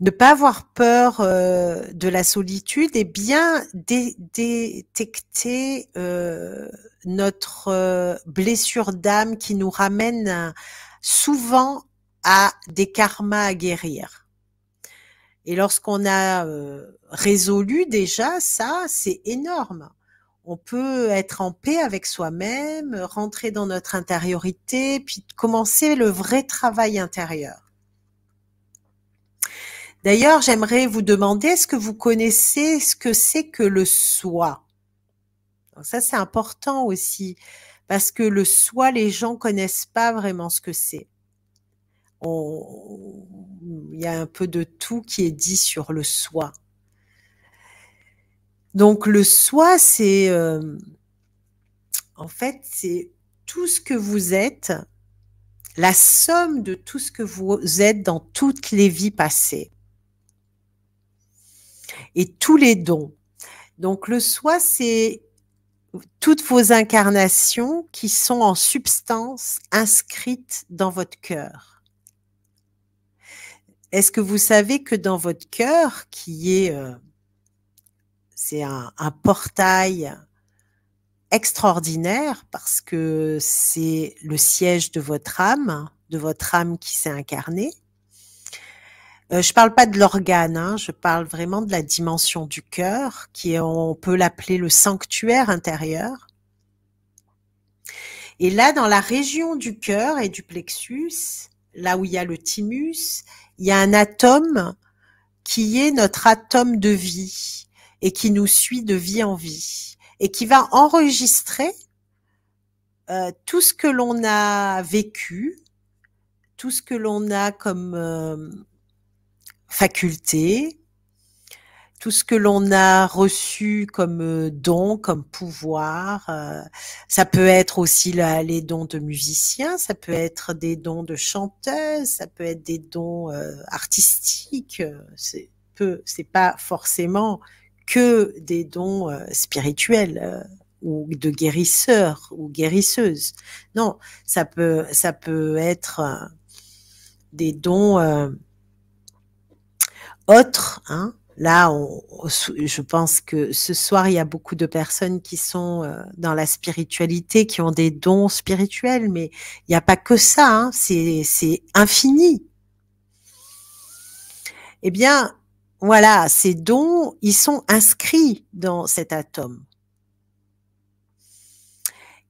ne pas avoir peur euh, de la solitude et bien détecter notre blessure d'âme qui nous ramène souvent à des karmas à guérir. Et lorsqu'on a résolu déjà ça, c'est énorme on peut être en paix avec soi-même, rentrer dans notre intériorité, puis commencer le vrai travail intérieur. D'ailleurs, j'aimerais vous demander, est-ce que vous connaissez ce que c'est que le soi Ça, c'est important aussi, parce que le soi, les gens connaissent pas vraiment ce que c'est. Il y a un peu de tout qui est dit sur le soi. Donc le soi, c'est euh, en fait, c'est tout ce que vous êtes, la somme de tout ce que vous êtes dans toutes les vies passées et tous les dons. Donc le soi, c'est toutes vos incarnations qui sont en substance inscrites dans votre cœur. Est-ce que vous savez que dans votre cœur, qui est euh, c'est un, portail extraordinaire parce que c'est le siège de votre âme, de votre âme qui s'est incarnée. Euh, je ne parle pas de l'organe, hein, je parle vraiment de la dimension du cœur, qui on peut l'appeler le sanctuaire intérieur. Et là, dans la région du cœur et du plexus, là où il y a le thymus, il y a un atome qui est notre atome de vie, et qui nous suit de vie en vie et qui va enregistrer euh, tout ce que l'on a vécu, tout ce que l'on a comme euh, faculté, tout ce que l'on a reçu comme euh, don, comme pouvoir. Euh, ça peut être aussi les dons de musiciens, ça peut être des dons de chanteuses, ça peut être des dons artistiques. C'est peu, c'est pas forcément que des dons euh, spirituels euh, ou de guérisseurs ou guérisseuses. Non, ça peut, ça peut être euh, des dons autres. Hein. Là, je pense que ce soir, il y a beaucoup de personnes qui sont dans la spiritualité, qui ont des dons spirituels, mais il n'y a pas que ça, hein. c'est infini. Eh bien, voilà, ces dons, ils sont inscrits dans cet atome.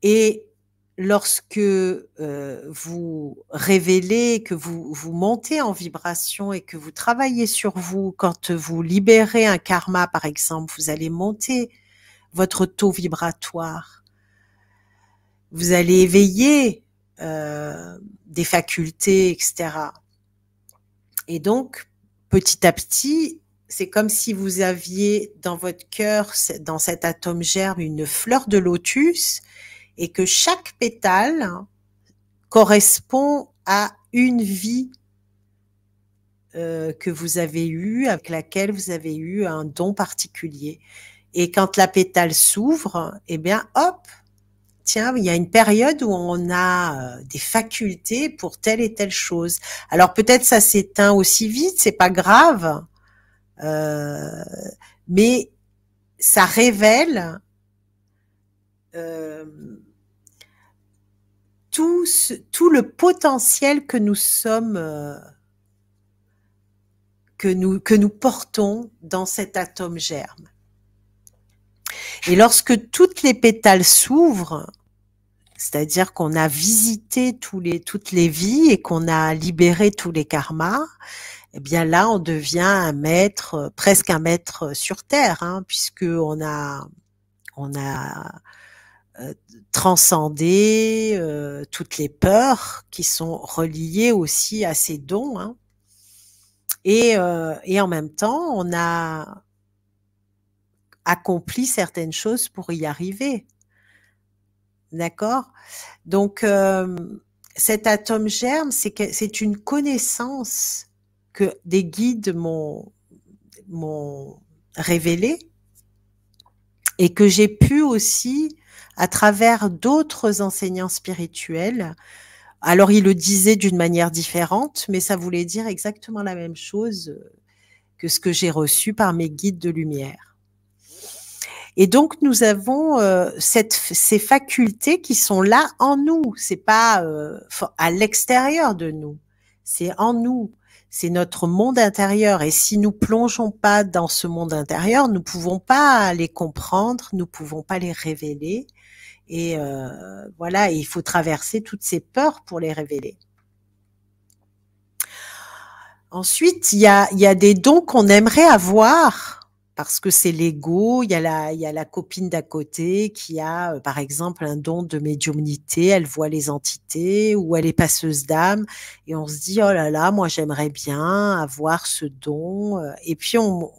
Et lorsque euh, vous révélez, que vous, vous montez en vibration et que vous travaillez sur vous, quand vous libérez un karma, par exemple, vous allez monter votre taux vibratoire. Vous allez éveiller euh, des facultés, etc. Et donc, petit à petit, c'est comme si vous aviez dans votre cœur, dans cet atome germe, une fleur de lotus et que chaque pétale correspond à une vie euh, que vous avez eue, avec laquelle vous avez eu un don particulier. Et quand la pétale s'ouvre, eh bien, hop, tiens, il y a une période où on a euh, des facultés pour telle et telle chose. Alors peut-être ça s'éteint aussi vite, c'est pas grave. Euh, mais ça révèle euh, tout, tout le potentiel que nous sommes euh, que nous, que nous portons dans cet atome germe. Et lorsque toutes les pétales s'ouvrent, c'est-à-dire qu'on a visité tous les, toutes les vies et qu'on a libéré tous les karmas, eh bien là, on devient un maître, euh, presque un maître euh, sur terre, hein, puisque on a, euh, transcendé toutes les peurs qui sont reliées aussi à ces dons. Hein. Et, en même temps, on a accompli certaines choses pour y arriver. D'accord Donc, cet atome germe, c'est une connaissance que des guides m'ont révélé et que j'ai pu aussi, à travers d'autres enseignants spirituels, alors ils le disaient d'une manière différente, mais ça voulait dire exactement la même chose que ce que j'ai reçu par mes guides de lumière. Et donc nous avons euh, cette, ces facultés qui sont là en nous, c'est pas euh, à l'extérieur de nous, c'est en nous c'est notre monde intérieur. Et si nous plongeons pas dans ce monde intérieur, nous pouvons pas les comprendre, nous pouvons pas les révéler. Et euh, voilà, il faut traverser toutes ces peurs pour les révéler. Ensuite, il y a, y a des dons qu'on aimerait avoir, parce que c'est l'ego. Il y a la, il y a la copine d'à côté qui a, euh, par exemple, un don de médiumnité. Elle voit les entités ou elle est passeuse d'âme et on se dit oh là là, moi j'aimerais bien avoir ce don. Euh, et puis on,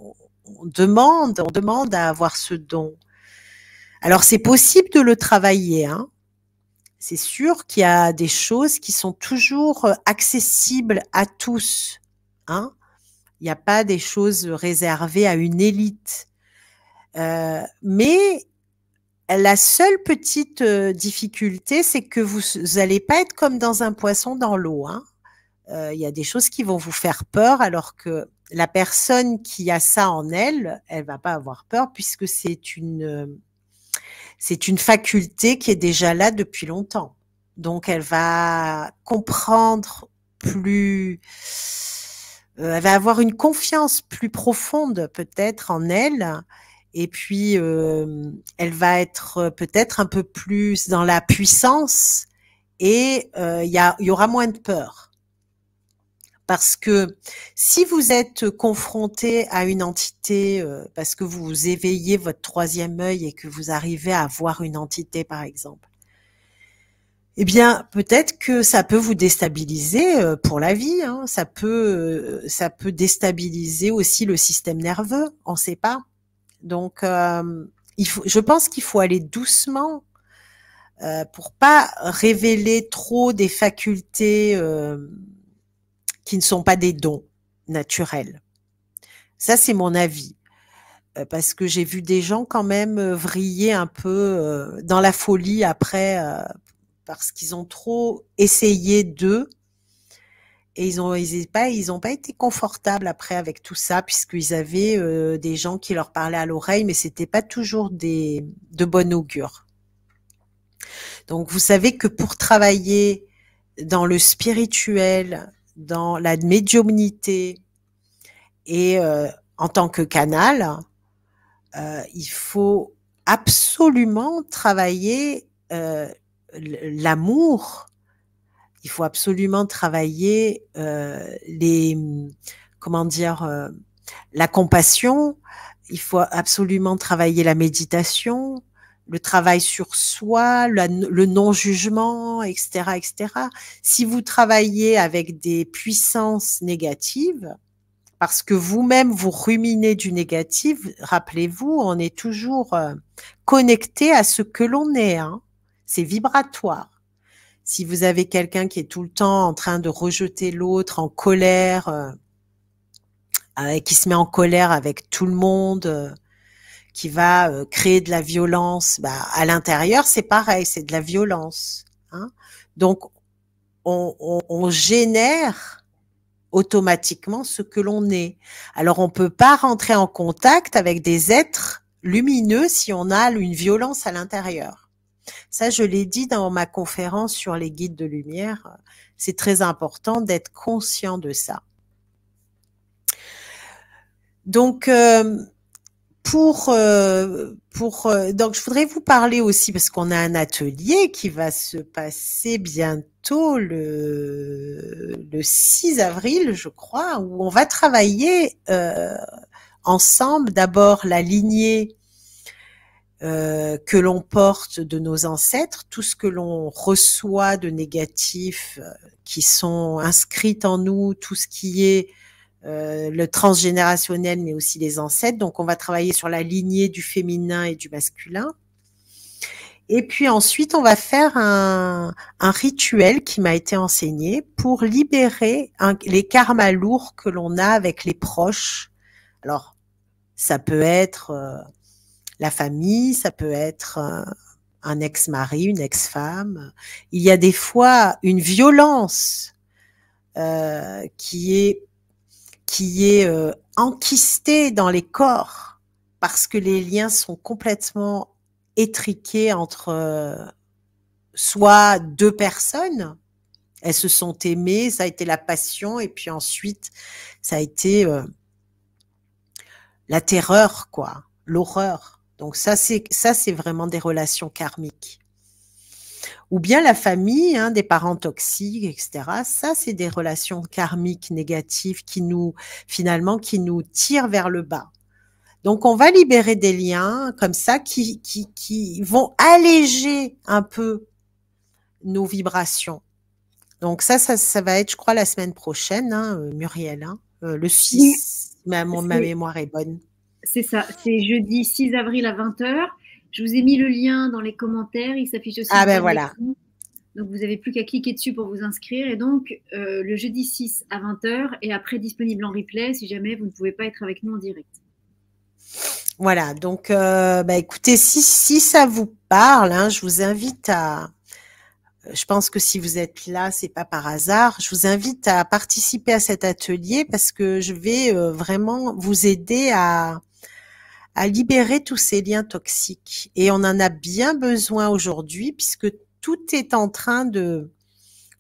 on demande, on demande à avoir ce don. Alors c'est possible de le travailler, hein. C'est sûr qu'il y a des choses qui sont toujours euh, accessibles à tous, hein. Il n'y a pas des choses réservées à une élite. Euh, mais la seule petite euh, difficulté, c'est que vous n'allez pas être comme dans un poisson dans l'eau. Il hein. euh, y a des choses qui vont vous faire peur, alors que la personne qui a ça en elle, elle va pas avoir peur puisque c'est une c'est une faculté qui est déjà là depuis longtemps. Donc elle va comprendre plus euh, elle va avoir une confiance plus profonde peut-être en elle. Et puis, euh, elle va être euh, peut-être un peu plus dans la puissance et il y, aura moins de peur. Parce que si vous êtes confronté à une entité, parce que vous éveillez votre troisième œil et que vous arrivez à voir une entité, par exemple, eh bien, peut-être que ça peut vous déstabiliser euh, pour la vie. Hein. Ça peut, euh, ça peut déstabiliser aussi le système nerveux. On ne sait pas. Donc, euh, il faut, je pense qu'il faut aller doucement euh, pour pas révéler trop des facultés qui ne sont pas des dons naturels. Ça, c'est mon avis parce que j'ai vu des gens quand même vriller un peu dans la folie après parce qu'ils ont trop essayé d'eux et ils ont ils pas ils pas été confortables après avec tout ça puisqu'ils avaient euh, des gens qui leur parlaient à l'oreille mais c'était pas toujours des de bon augure. Donc vous savez que pour travailler dans le spirituel, dans la médiumnité et euh, en tant que canal, euh, il faut absolument travailler l'amour, il faut absolument travailler euh, les, comment dire, euh, la compassion, il faut absolument travailler la méditation, le travail sur soi, le non-jugement, etc., etc. Si vous travaillez avec des puissances négatives, parce que vous-même vous ruminez du négatif, rappelez-vous, on est toujours euh, connecté à ce que l'on est. Hein c'est vibratoire. Si vous avez quelqu'un qui est tout le temps en train de rejeter l'autre, en colère, euh, euh, qui se met en colère avec tout le monde, euh, qui va créer de la violence, bah, à l'intérieur, c'est pareil, c'est de la violence. Hein. Donc, on, on génère automatiquement ce que l'on est. Alors on ne peut pas rentrer en contact avec des êtres lumineux si on a une violence à l'intérieur. Ça, je l'ai dit dans ma conférence sur les guides de lumière. Euh, c'est très important d'être conscient de ça. Donc, euh, pour, euh, pour donc je voudrais vous parler aussi parce qu'on a un atelier qui va se passer bientôt le, le 6 avril, je crois, où on va travailler ensemble d'abord la lignée euh, que l'on porte de nos ancêtres, tout ce que l'on reçoit de négatifs euh, qui sont inscrits en nous, tout ce qui est euh, le transgénérationnel, mais aussi les ancêtres. Donc, on va travailler sur la lignée du féminin et du masculin. Et puis ensuite, on va faire un, un rituel qui m'a été enseigné pour libérer les karmas lourds que l'on a avec les proches. Alors, ça peut être la famille, ça peut être euh, un ex-mari, une ex-femme. Il y a des fois une violence euh, qui est qui est euh, enquistée dans les corps parce que les liens sont complètement étriqués entre euh, soit deux personnes. Elles se sont aimées, ça a été la passion, et puis ensuite, ça a été la terreur, quoi, l'horreur. Donc ça, c'est ça, c'est vraiment des relations karmiques. Ou bien la famille, hein, des parents toxiques, etc. Ça, c'est des relations karmiques négatives qui nous, finalement, qui nous tirent vers le bas. Donc, on va libérer des liens comme ça qui, qui, qui vont alléger un peu nos vibrations. Donc ça, ça, ça, va être, je crois, la semaine prochaine, hein, euh, Muriel, hein. Euh, le 6, ma mémoire est bonne. C'est ça, c'est jeudi 6 avril à 20h. Je vous ai mis le lien dans les commentaires, il s'affiche aussi. Ah ben voilà. Donc vous n'avez plus qu'à cliquer dessus pour vous inscrire. Et donc euh, le jeudi 6 à 20h et après disponible en replay si jamais vous ne pouvez pas être avec nous en direct. Voilà, donc euh, bah, écoutez, si, si, ça vous parle, hein, je vous invite à, je pense que si vous êtes là, c'est pas par hasard. Je vous invite à participer à cet atelier parce que je vais euh, vraiment vous aider à à libérer tous ces liens toxiques. Et on en a bien besoin aujourd'hui puisque tout est en train de,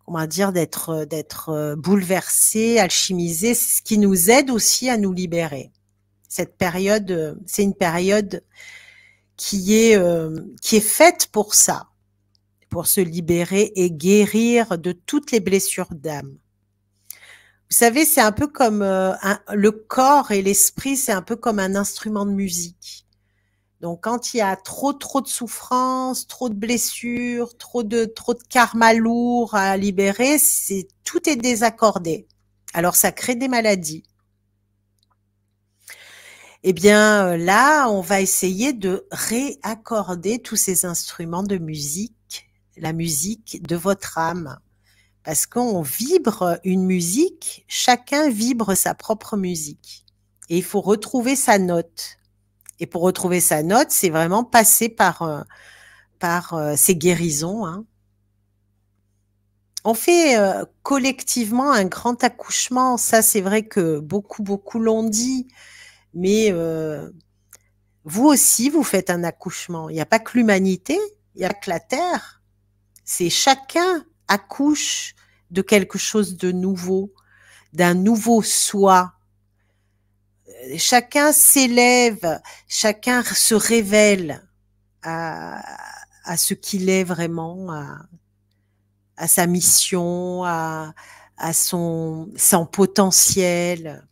comment dire, d'être, d'être euh, bouleversé, alchimisé, ce qui nous aide aussi à nous libérer. Cette période, euh, c'est une période qui est, euh, qui est faite pour ça, pour se libérer et guérir de toutes les blessures d'âme. Vous savez, c'est un peu comme euh, le corps et l'esprit, c'est un peu comme un instrument de musique. Donc, quand il y a trop, trop de souffrances, trop de blessures, trop de, trop de karma lourd à libérer, c'est tout est désaccordé. Alors, ça crée des maladies. Eh bien, euh, là, on va essayer de réaccorder tous ces instruments de musique, la musique de votre âme parce qu'on vibre une musique, chacun vibre sa propre musique. Et il faut retrouver sa note. Et pour retrouver sa note, c'est vraiment passer par, euh, par ces euh, guérisons. Hein. On fait euh, collectivement un grand accouchement. Ça, c'est vrai que beaucoup, beaucoup l'ont dit. Mais vous aussi, vous faites un accouchement. Il n'y a pas que l'humanité, il n'y a que la Terre. C'est chacun accouche de quelque chose de nouveau, d'un nouveau soi. Chacun s'élève, chacun se révèle à, ce qu'il est vraiment, à, sa mission, à, son, son, potentiel.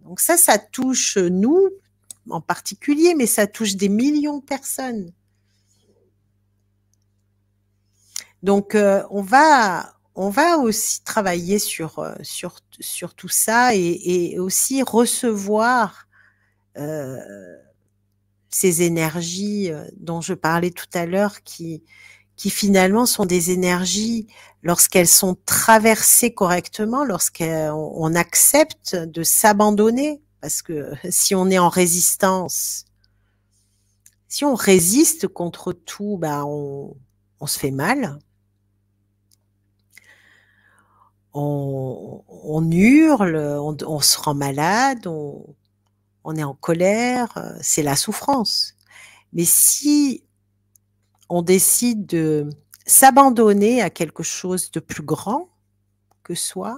Donc ça, ça touche nous en particulier, mais ça touche des millions de personnes. Donc euh, on va on va aussi travailler sur euh, sur sur tout ça et, aussi recevoir euh, ces énergies dont je parlais tout à l'heure qui qui finalement sont des énergies lorsqu'elles sont traversées correctement, lorsqu'on accepte de s'abandonner parce que <laughs> si on est en résistance, si on résiste contre tout, bah on, on se fait mal on, on hurle, on, se rend malade, on, on est en colère, c'est la souffrance. Mais si on décide de s'abandonner à quelque chose de plus grand que soi,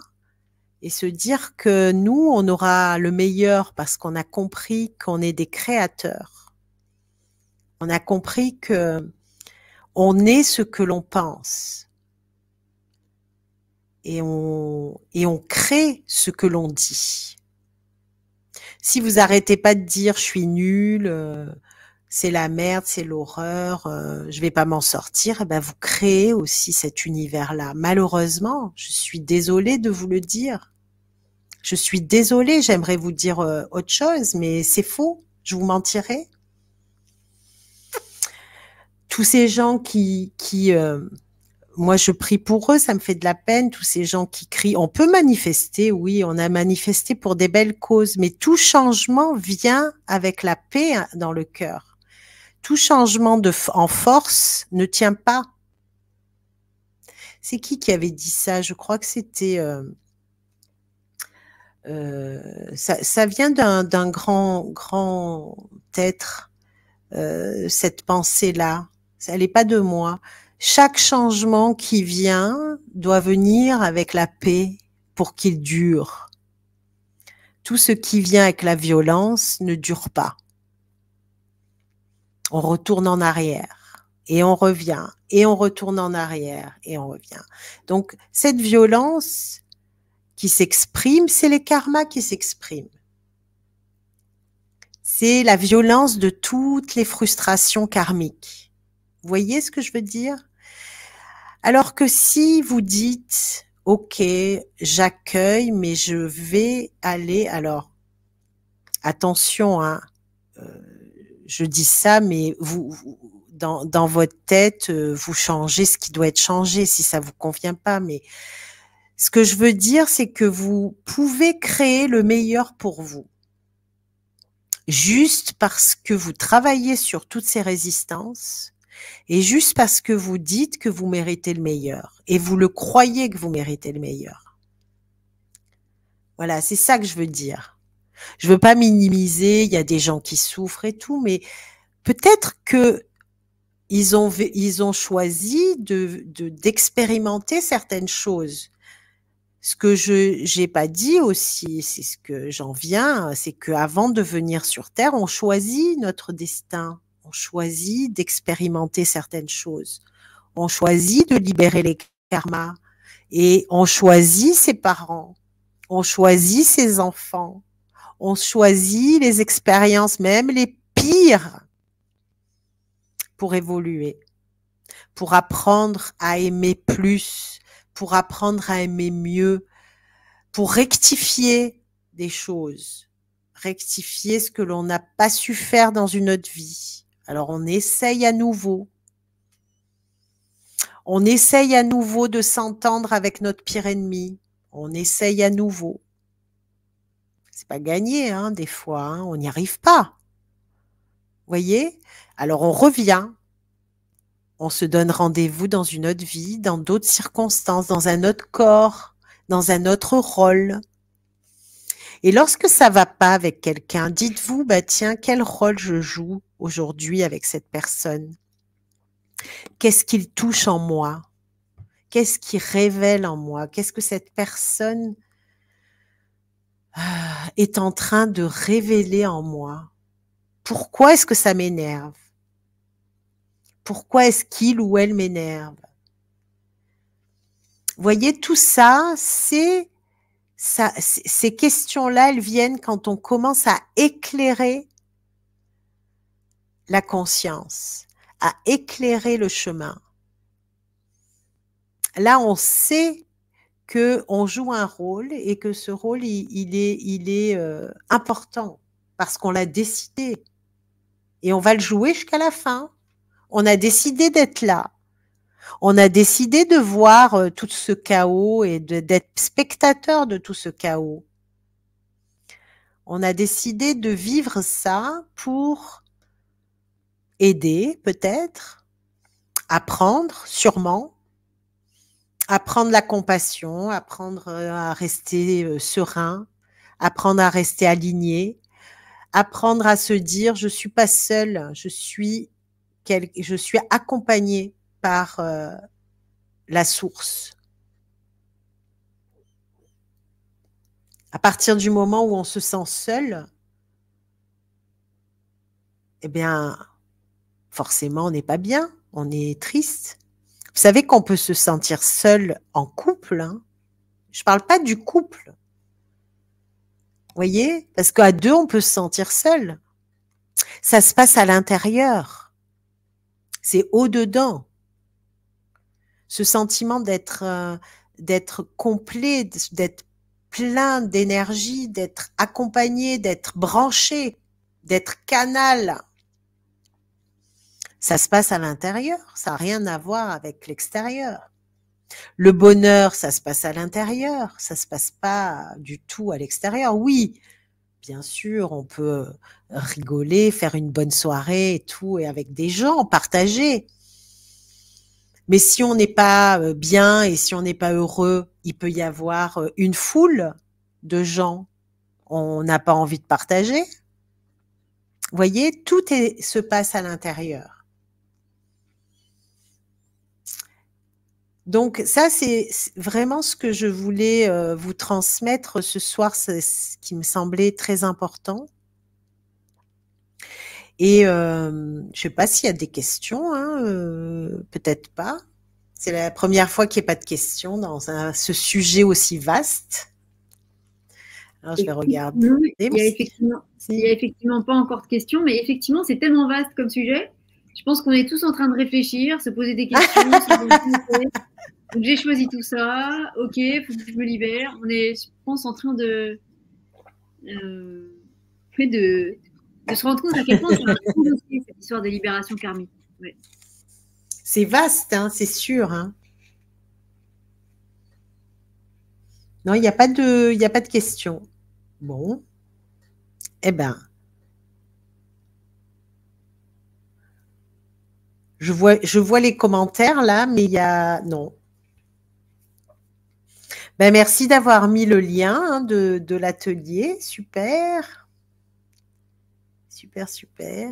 et se dire que nous, on aura le meilleur parce qu'on a compris qu'on est des créateurs. On a compris que on est ce que l'on pense et on, et on crée ce que l'on dit. Si vous arrêtez pas de dire je suis nul, euh, c'est la merde, c'est l'horreur, euh, je vais pas m'en sortir, eh ben, vous créez aussi cet univers-là. Malheureusement, je suis désolée de vous le dire. Je suis désolée, j'aimerais vous dire euh, autre chose, mais c'est faux, je vous mentirais. Tous ces gens qui, qui moi, je prie pour eux, ça me fait de la peine, tous ces gens qui crient. On peut manifester, oui, on a manifesté pour des belles causes, mais tout changement vient avec la paix hein, dans le cœur. Tout changement en force ne tient pas. C'est qui qui avait dit ça Je crois que c'était... Euh, euh, ça, vient d'un grand, grand être, euh, cette pensée-là. Elle n'est pas de moi chaque changement qui vient doit venir avec la paix pour qu'il dure. Tout ce qui vient avec la violence ne dure pas. On retourne en arrière et on revient et on retourne en arrière et on revient. Donc cette violence qui s'exprime, c'est les karmas qui s'expriment. C'est la violence de toutes les frustrations karmiques vous voyez ce que je veux dire Alors que si vous dites, OK, j'accueille, mais je vais aller, alors, attention, hein, euh, je dis ça, mais vous, dans, votre tête, euh, vous changez ce qui doit être changé si ça vous convient pas. Mais ce que je veux dire, c'est que vous pouvez créer le meilleur pour vous. Juste parce que vous travaillez sur toutes ces résistances, et juste parce que vous dites que vous méritez le meilleur et vous le croyez que vous méritez le meilleur. Voilà, c'est ça que je veux dire. Je veux pas minimiser, il y a des gens qui souffrent et tout, mais peut-être que ils ont, ils ont choisi de, d'expérimenter certaines choses. Ce que je n'ai pas dit aussi, c'est ce que j'en viens, c'est que avant de venir sur Terre, on choisit notre destin. On choisit d'expérimenter certaines choses. On choisit de libérer les karmas. Et on choisit ses parents. On choisit ses enfants. On choisit les expériences, même les pires, pour évoluer, pour apprendre à aimer plus, pour apprendre à aimer mieux, pour rectifier des choses, rectifier ce que l'on n'a pas su faire dans une autre vie. Alors on essaye à nouveau. On essaye à nouveau de s'entendre avec notre pire ennemi. On essaye à nouveau. C'est pas gagné, hein, des fois. Hein. on n'y arrive pas. Voyez Alors on revient. On se donne rendez-vous dans une autre vie, dans d'autres circonstances, dans un autre corps, dans un autre rôle. Et lorsque ça va pas avec quelqu'un, dites-vous, bah tiens, quel rôle je joue aujourd'hui avec cette personne Qu'est-ce qu'il touche en moi Qu'est-ce qui révèle en moi Qu'est-ce que cette personne euh, est en train de révéler en moi Pourquoi est-ce que ça m'énerve Pourquoi est-ce qu'il ou elle m'énerve Voyez, tout ça, c'est ça, ces questions-là, elles viennent quand on commence à éclairer la conscience, à éclairer le chemin. Là, on sait qu'on joue un rôle et que ce rôle, il, est, il est euh, important parce qu'on l'a décidé. Et on va le jouer jusqu'à la fin. On a décidé d'être là. On a décidé de voir euh, tout ce chaos et d'être spectateur de tout ce chaos. On a décidé de vivre ça pour aider peut-être, apprendre sûrement, apprendre la compassion, apprendre euh, à rester euh, serein, apprendre à rester aligné, apprendre à se dire je suis pas seul, je suis quel, je suis accompagnée par euh, la source. À partir du moment où on se sent seul, eh bien, forcément, on n'est pas bien, on est triste. Vous savez qu'on peut se sentir seul en couple. Hein. Je ne parle pas du couple. Vous voyez Parce qu'à deux, on peut se sentir seul. Ça se passe à l'intérieur. C'est au-dedans. Ce sentiment d'être euh, d'être complet, d'être plein d'énergie, d'être accompagné, d'être branché, d'être canal, ça se passe à l'intérieur, ça n'a rien à voir avec l'extérieur. Le bonheur, ça se passe à l'intérieur, ça se passe pas du tout à l'extérieur. Oui, bien sûr, on peut rigoler, faire une bonne soirée et tout, et avec des gens, partager. Mais si on n'est pas euh, bien et si on n'est pas heureux, il peut y avoir euh, une foule de gens. On n'a pas envie de partager. Vous voyez, tout se passe à l'intérieur. Donc ça, c'est vraiment ce que je voulais euh, vous transmettre ce soir, ce qui me semblait très important. Et euh, je ne sais pas s'il y a des questions, hein, euh, peut-être pas. C'est la première fois qu'il n'y a pas de questions dans ce sujet aussi vaste. Alors, ah, je vais regarder. il n'y a, effectivement pas encore de questions, mais effectivement, c'est tellement vaste comme sujet je pense qu'on est tous en train de réfléchir, se poser des <laughs> questions. Donc j'ai choisi tout ça. Ok, faut que je me libère. On est, je pense, en train de, euh, de, se rendre compte à quel point c'est cette histoire de libération karmique. C'est vaste, hein, c'est sûr. Hein. Non, il n'y a pas de, il a pas de Bon, eh ben. Je vois, je vois les commentaires là, mais il y a. Non. Ben, merci d'avoir mis le lien hein, de, de l'atelier. Super. Super, super.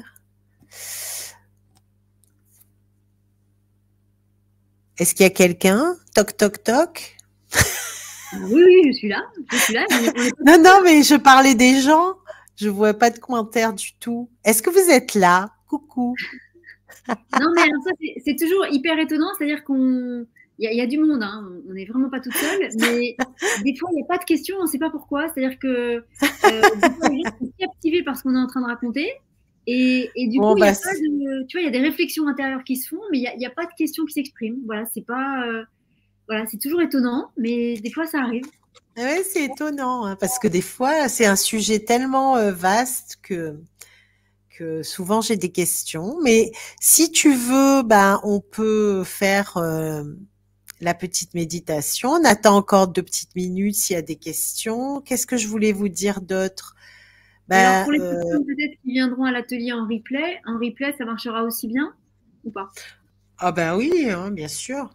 Est-ce qu'il y a quelqu'un Toc, toc, toc. Oui, oui, je suis là. Je suis là. non, non, mais je parlais des gens. Je ne vois pas de commentaires du tout. Est-ce que vous êtes là Coucou non, mais c'est toujours hyper étonnant. C'est-à-dire qu'on. Il y, a du monde, hein. on n'est vraiment pas tout seul, mais des fois, il n'y a pas de questions, on ne sait pas pourquoi. C'est-à-dire que euh, fois, les gens sont captivés par ce qu'on est en train de raconter. Et, et du coup, il y, bah, y a des réflexions intérieures qui se font, mais il n'y a, pas de questions qui s'expriment. Voilà, c'est pas. Euh, voilà, c'est toujours étonnant, mais des fois, ça arrive. Oui, c'est étonnant, hein, parce que des fois, c'est un sujet tellement euh, vaste que souvent j'ai des questions. Mais si tu veux, ben on peut faire euh, la petite méditation. On attend encore deux petites minutes s'il y a des questions. Qu'est-ce que je voulais vous dire d'autre ben, Alors pour les euh, personnes peut-être qui viendront à l'atelier en replay, en replay ça marchera aussi bien ou pas Ah ben oui, hein, bien sûr.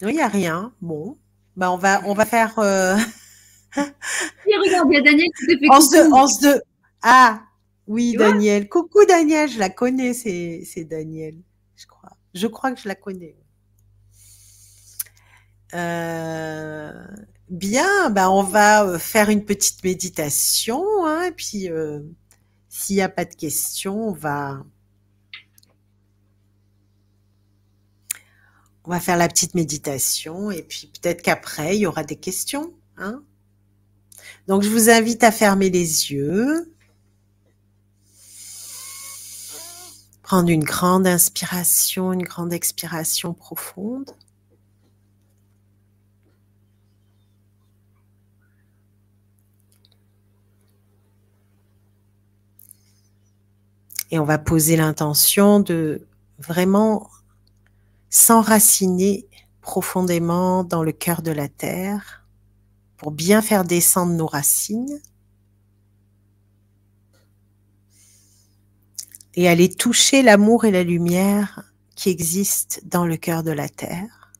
Non, il n'y a rien. Bon, bah, on, va, on va faire. Euh... <laughs> regarde, il y a Daniel qui fait en se... Ah, oui, Daniel. Coucou, Daniel, je la connais, c'est, c'est Daniel, je crois. Je crois que je la connais. Euh, bien, bah, on va euh, faire une petite méditation, hein, et puis euh, s'il n'y a pas de questions, on va, On va faire la petite méditation et puis peut-être qu'après, il y aura des questions. Hein. Donc, je vous invite à fermer les yeux. Prendre une grande inspiration, une grande expiration profonde. Et on va poser l'intention de vraiment s'enraciner profondément dans le cœur de la terre pour bien faire descendre nos racines et aller toucher l'amour et la lumière qui existent dans le cœur de la terre.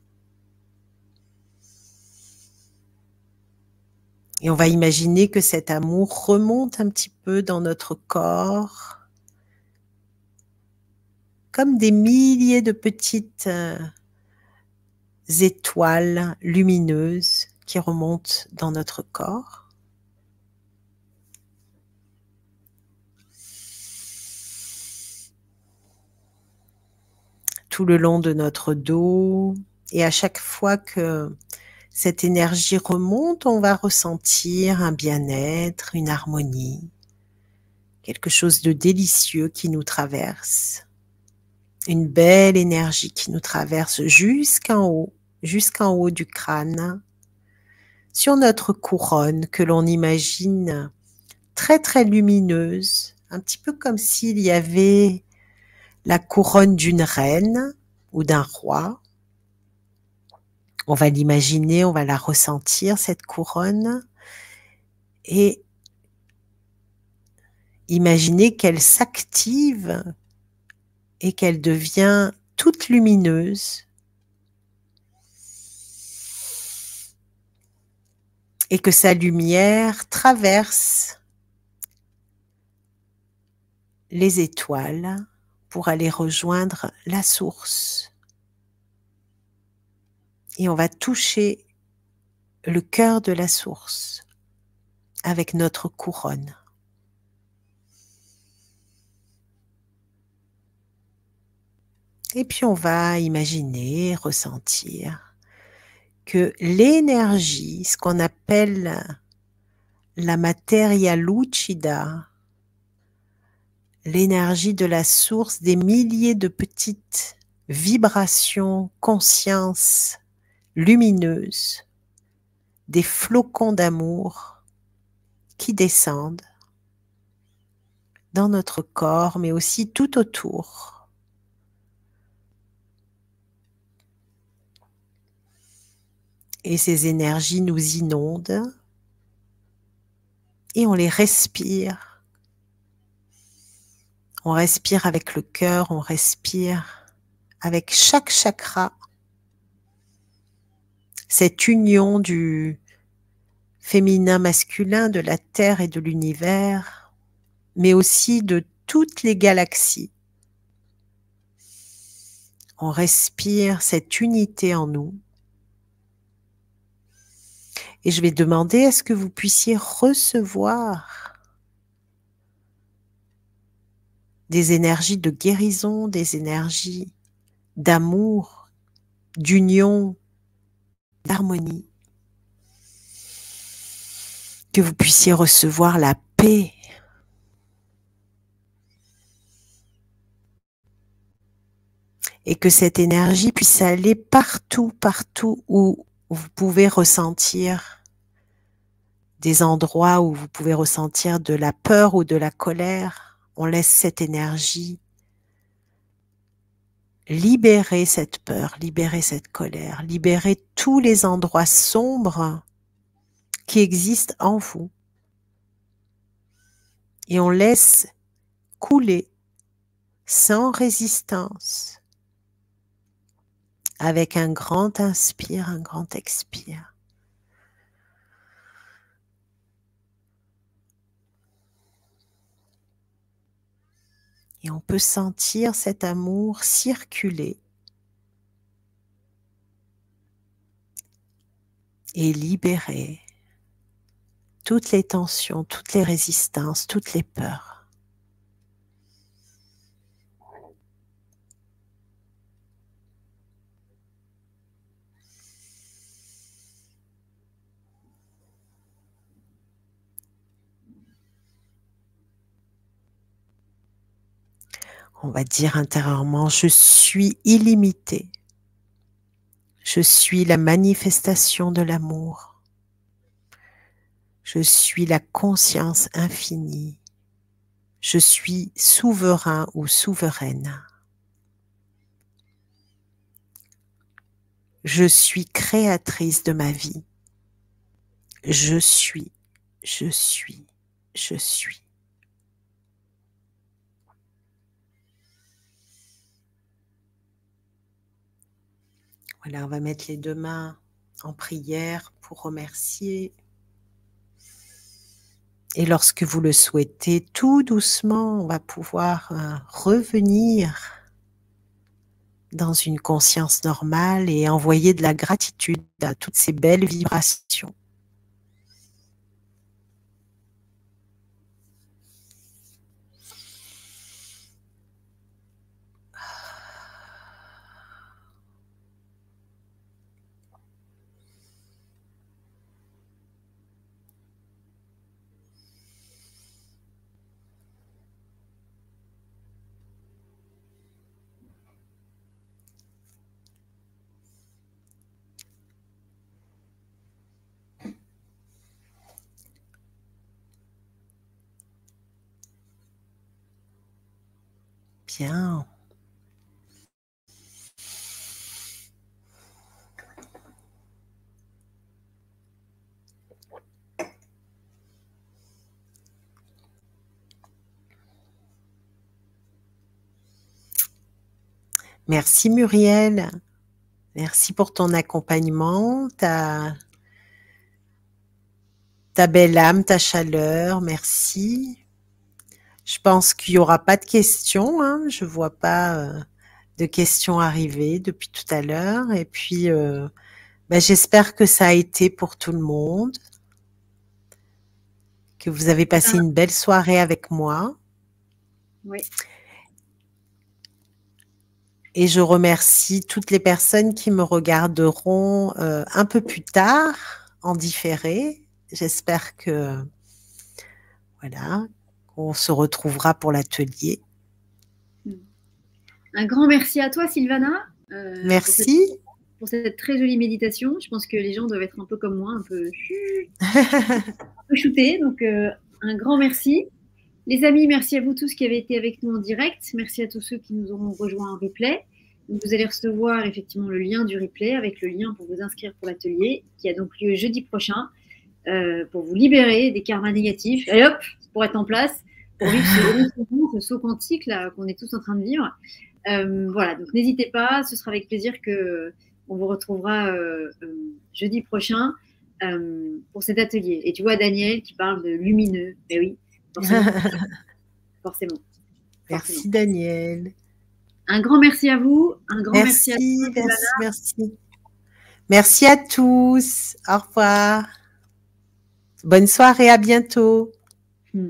Et on va imaginer que cet amour remonte un petit peu dans notre corps, comme des milliers de petites euh, étoiles lumineuses qui remontent dans notre corps. Tout le long de notre dos. Et à chaque fois que cette énergie remonte, on va ressentir un bien-être, une harmonie, quelque chose de délicieux qui nous traverse une belle énergie qui nous traverse jusqu'en haut, jusqu'en haut du crâne, sur notre couronne que l'on imagine très très lumineuse, un petit peu comme s'il y avait la couronne d'une reine ou d'un roi. On va l'imaginer, on va la ressentir, cette couronne, et imaginer qu'elle s'active et qu'elle devient toute lumineuse et que sa lumière traverse les étoiles pour aller rejoindre la source. Et on va toucher le cœur de la source avec notre couronne. Et puis on va imaginer, ressentir que l'énergie, ce qu'on appelle la materia lucida, l'énergie de la source des milliers de petites vibrations, consciences lumineuses, des flocons d'amour qui descendent dans notre corps, mais aussi tout autour Et ces énergies nous inondent et on les respire. On respire avec le cœur, on respire avec chaque chakra. Cette union du féminin masculin, de la Terre et de l'univers, mais aussi de toutes les galaxies. On respire cette unité en nous et je vais demander à ce que vous puissiez recevoir des énergies de guérison, des énergies d'amour, d'union, d'harmonie, que vous puissiez recevoir la paix. Et que cette énergie puisse aller partout, partout où où vous pouvez ressentir des endroits où vous pouvez ressentir de la peur ou de la colère. On laisse cette énergie libérer cette peur, libérer cette colère, libérer tous les endroits sombres qui existent en vous. Et on laisse couler sans résistance avec un grand inspire, un grand expire. Et on peut sentir cet amour circuler et libérer toutes les tensions, toutes les résistances, toutes les peurs. on va dire intérieurement, je suis illimité. Je suis la manifestation de l'amour. Je suis la conscience infinie. Je suis souverain ou souveraine. Je suis créatrice de ma vie. Je suis, je suis, je suis. on va mettre les deux mains en prière pour remercier. Et lorsque vous le souhaitez, tout doucement, on va pouvoir euh, revenir dans une conscience normale et envoyer de la gratitude à toutes ces belles vibrations. Merci Muriel. Merci pour ton accompagnement, ta, ta belle âme, ta chaleur. Merci. Je pense qu'il n'y aura pas de questions. Hein. Je ne vois pas euh, de questions arriver depuis tout à l'heure. Et puis, euh, bah, j'espère que ça a été pour tout le monde, que vous avez passé ah. une belle soirée avec moi. Oui. Et je remercie toutes les personnes qui me regarderont euh, un peu plus tard en différé. J'espère que voilà, on se retrouvera pour l'atelier. Un grand merci à toi, Sylvana. Euh, merci. Pour cette, très jolie méditation. Je pense que les gens doivent être un peu comme moi, un peu, <laughs> un Donc, euh, un grand merci. Les amis, merci à vous tous qui avez été avec nous en direct. Merci à tous ceux qui nous auront rejoints en replay. Vous allez recevoir effectivement le lien du replay avec le lien pour vous inscrire pour l'atelier qui a donc lieu jeudi prochain euh, pour vous libérer des karmas négatifs. Et hop, pour être en place c'est ce saut quantique là qu'on est tous en train de vivre. Euh, voilà, donc n'hésitez pas, ce sera avec plaisir que on vous retrouvera euh, euh, jeudi prochain pour cet atelier. Et tu vois Daniel qui parle de lumineux, mais eh oui, <laughs> forcément. Merci Daniel. Un grand merci à vous, un grand merci, à vous. Merci, merci. à tous. Au revoir. Bonne soirée, à bientôt. Hmm.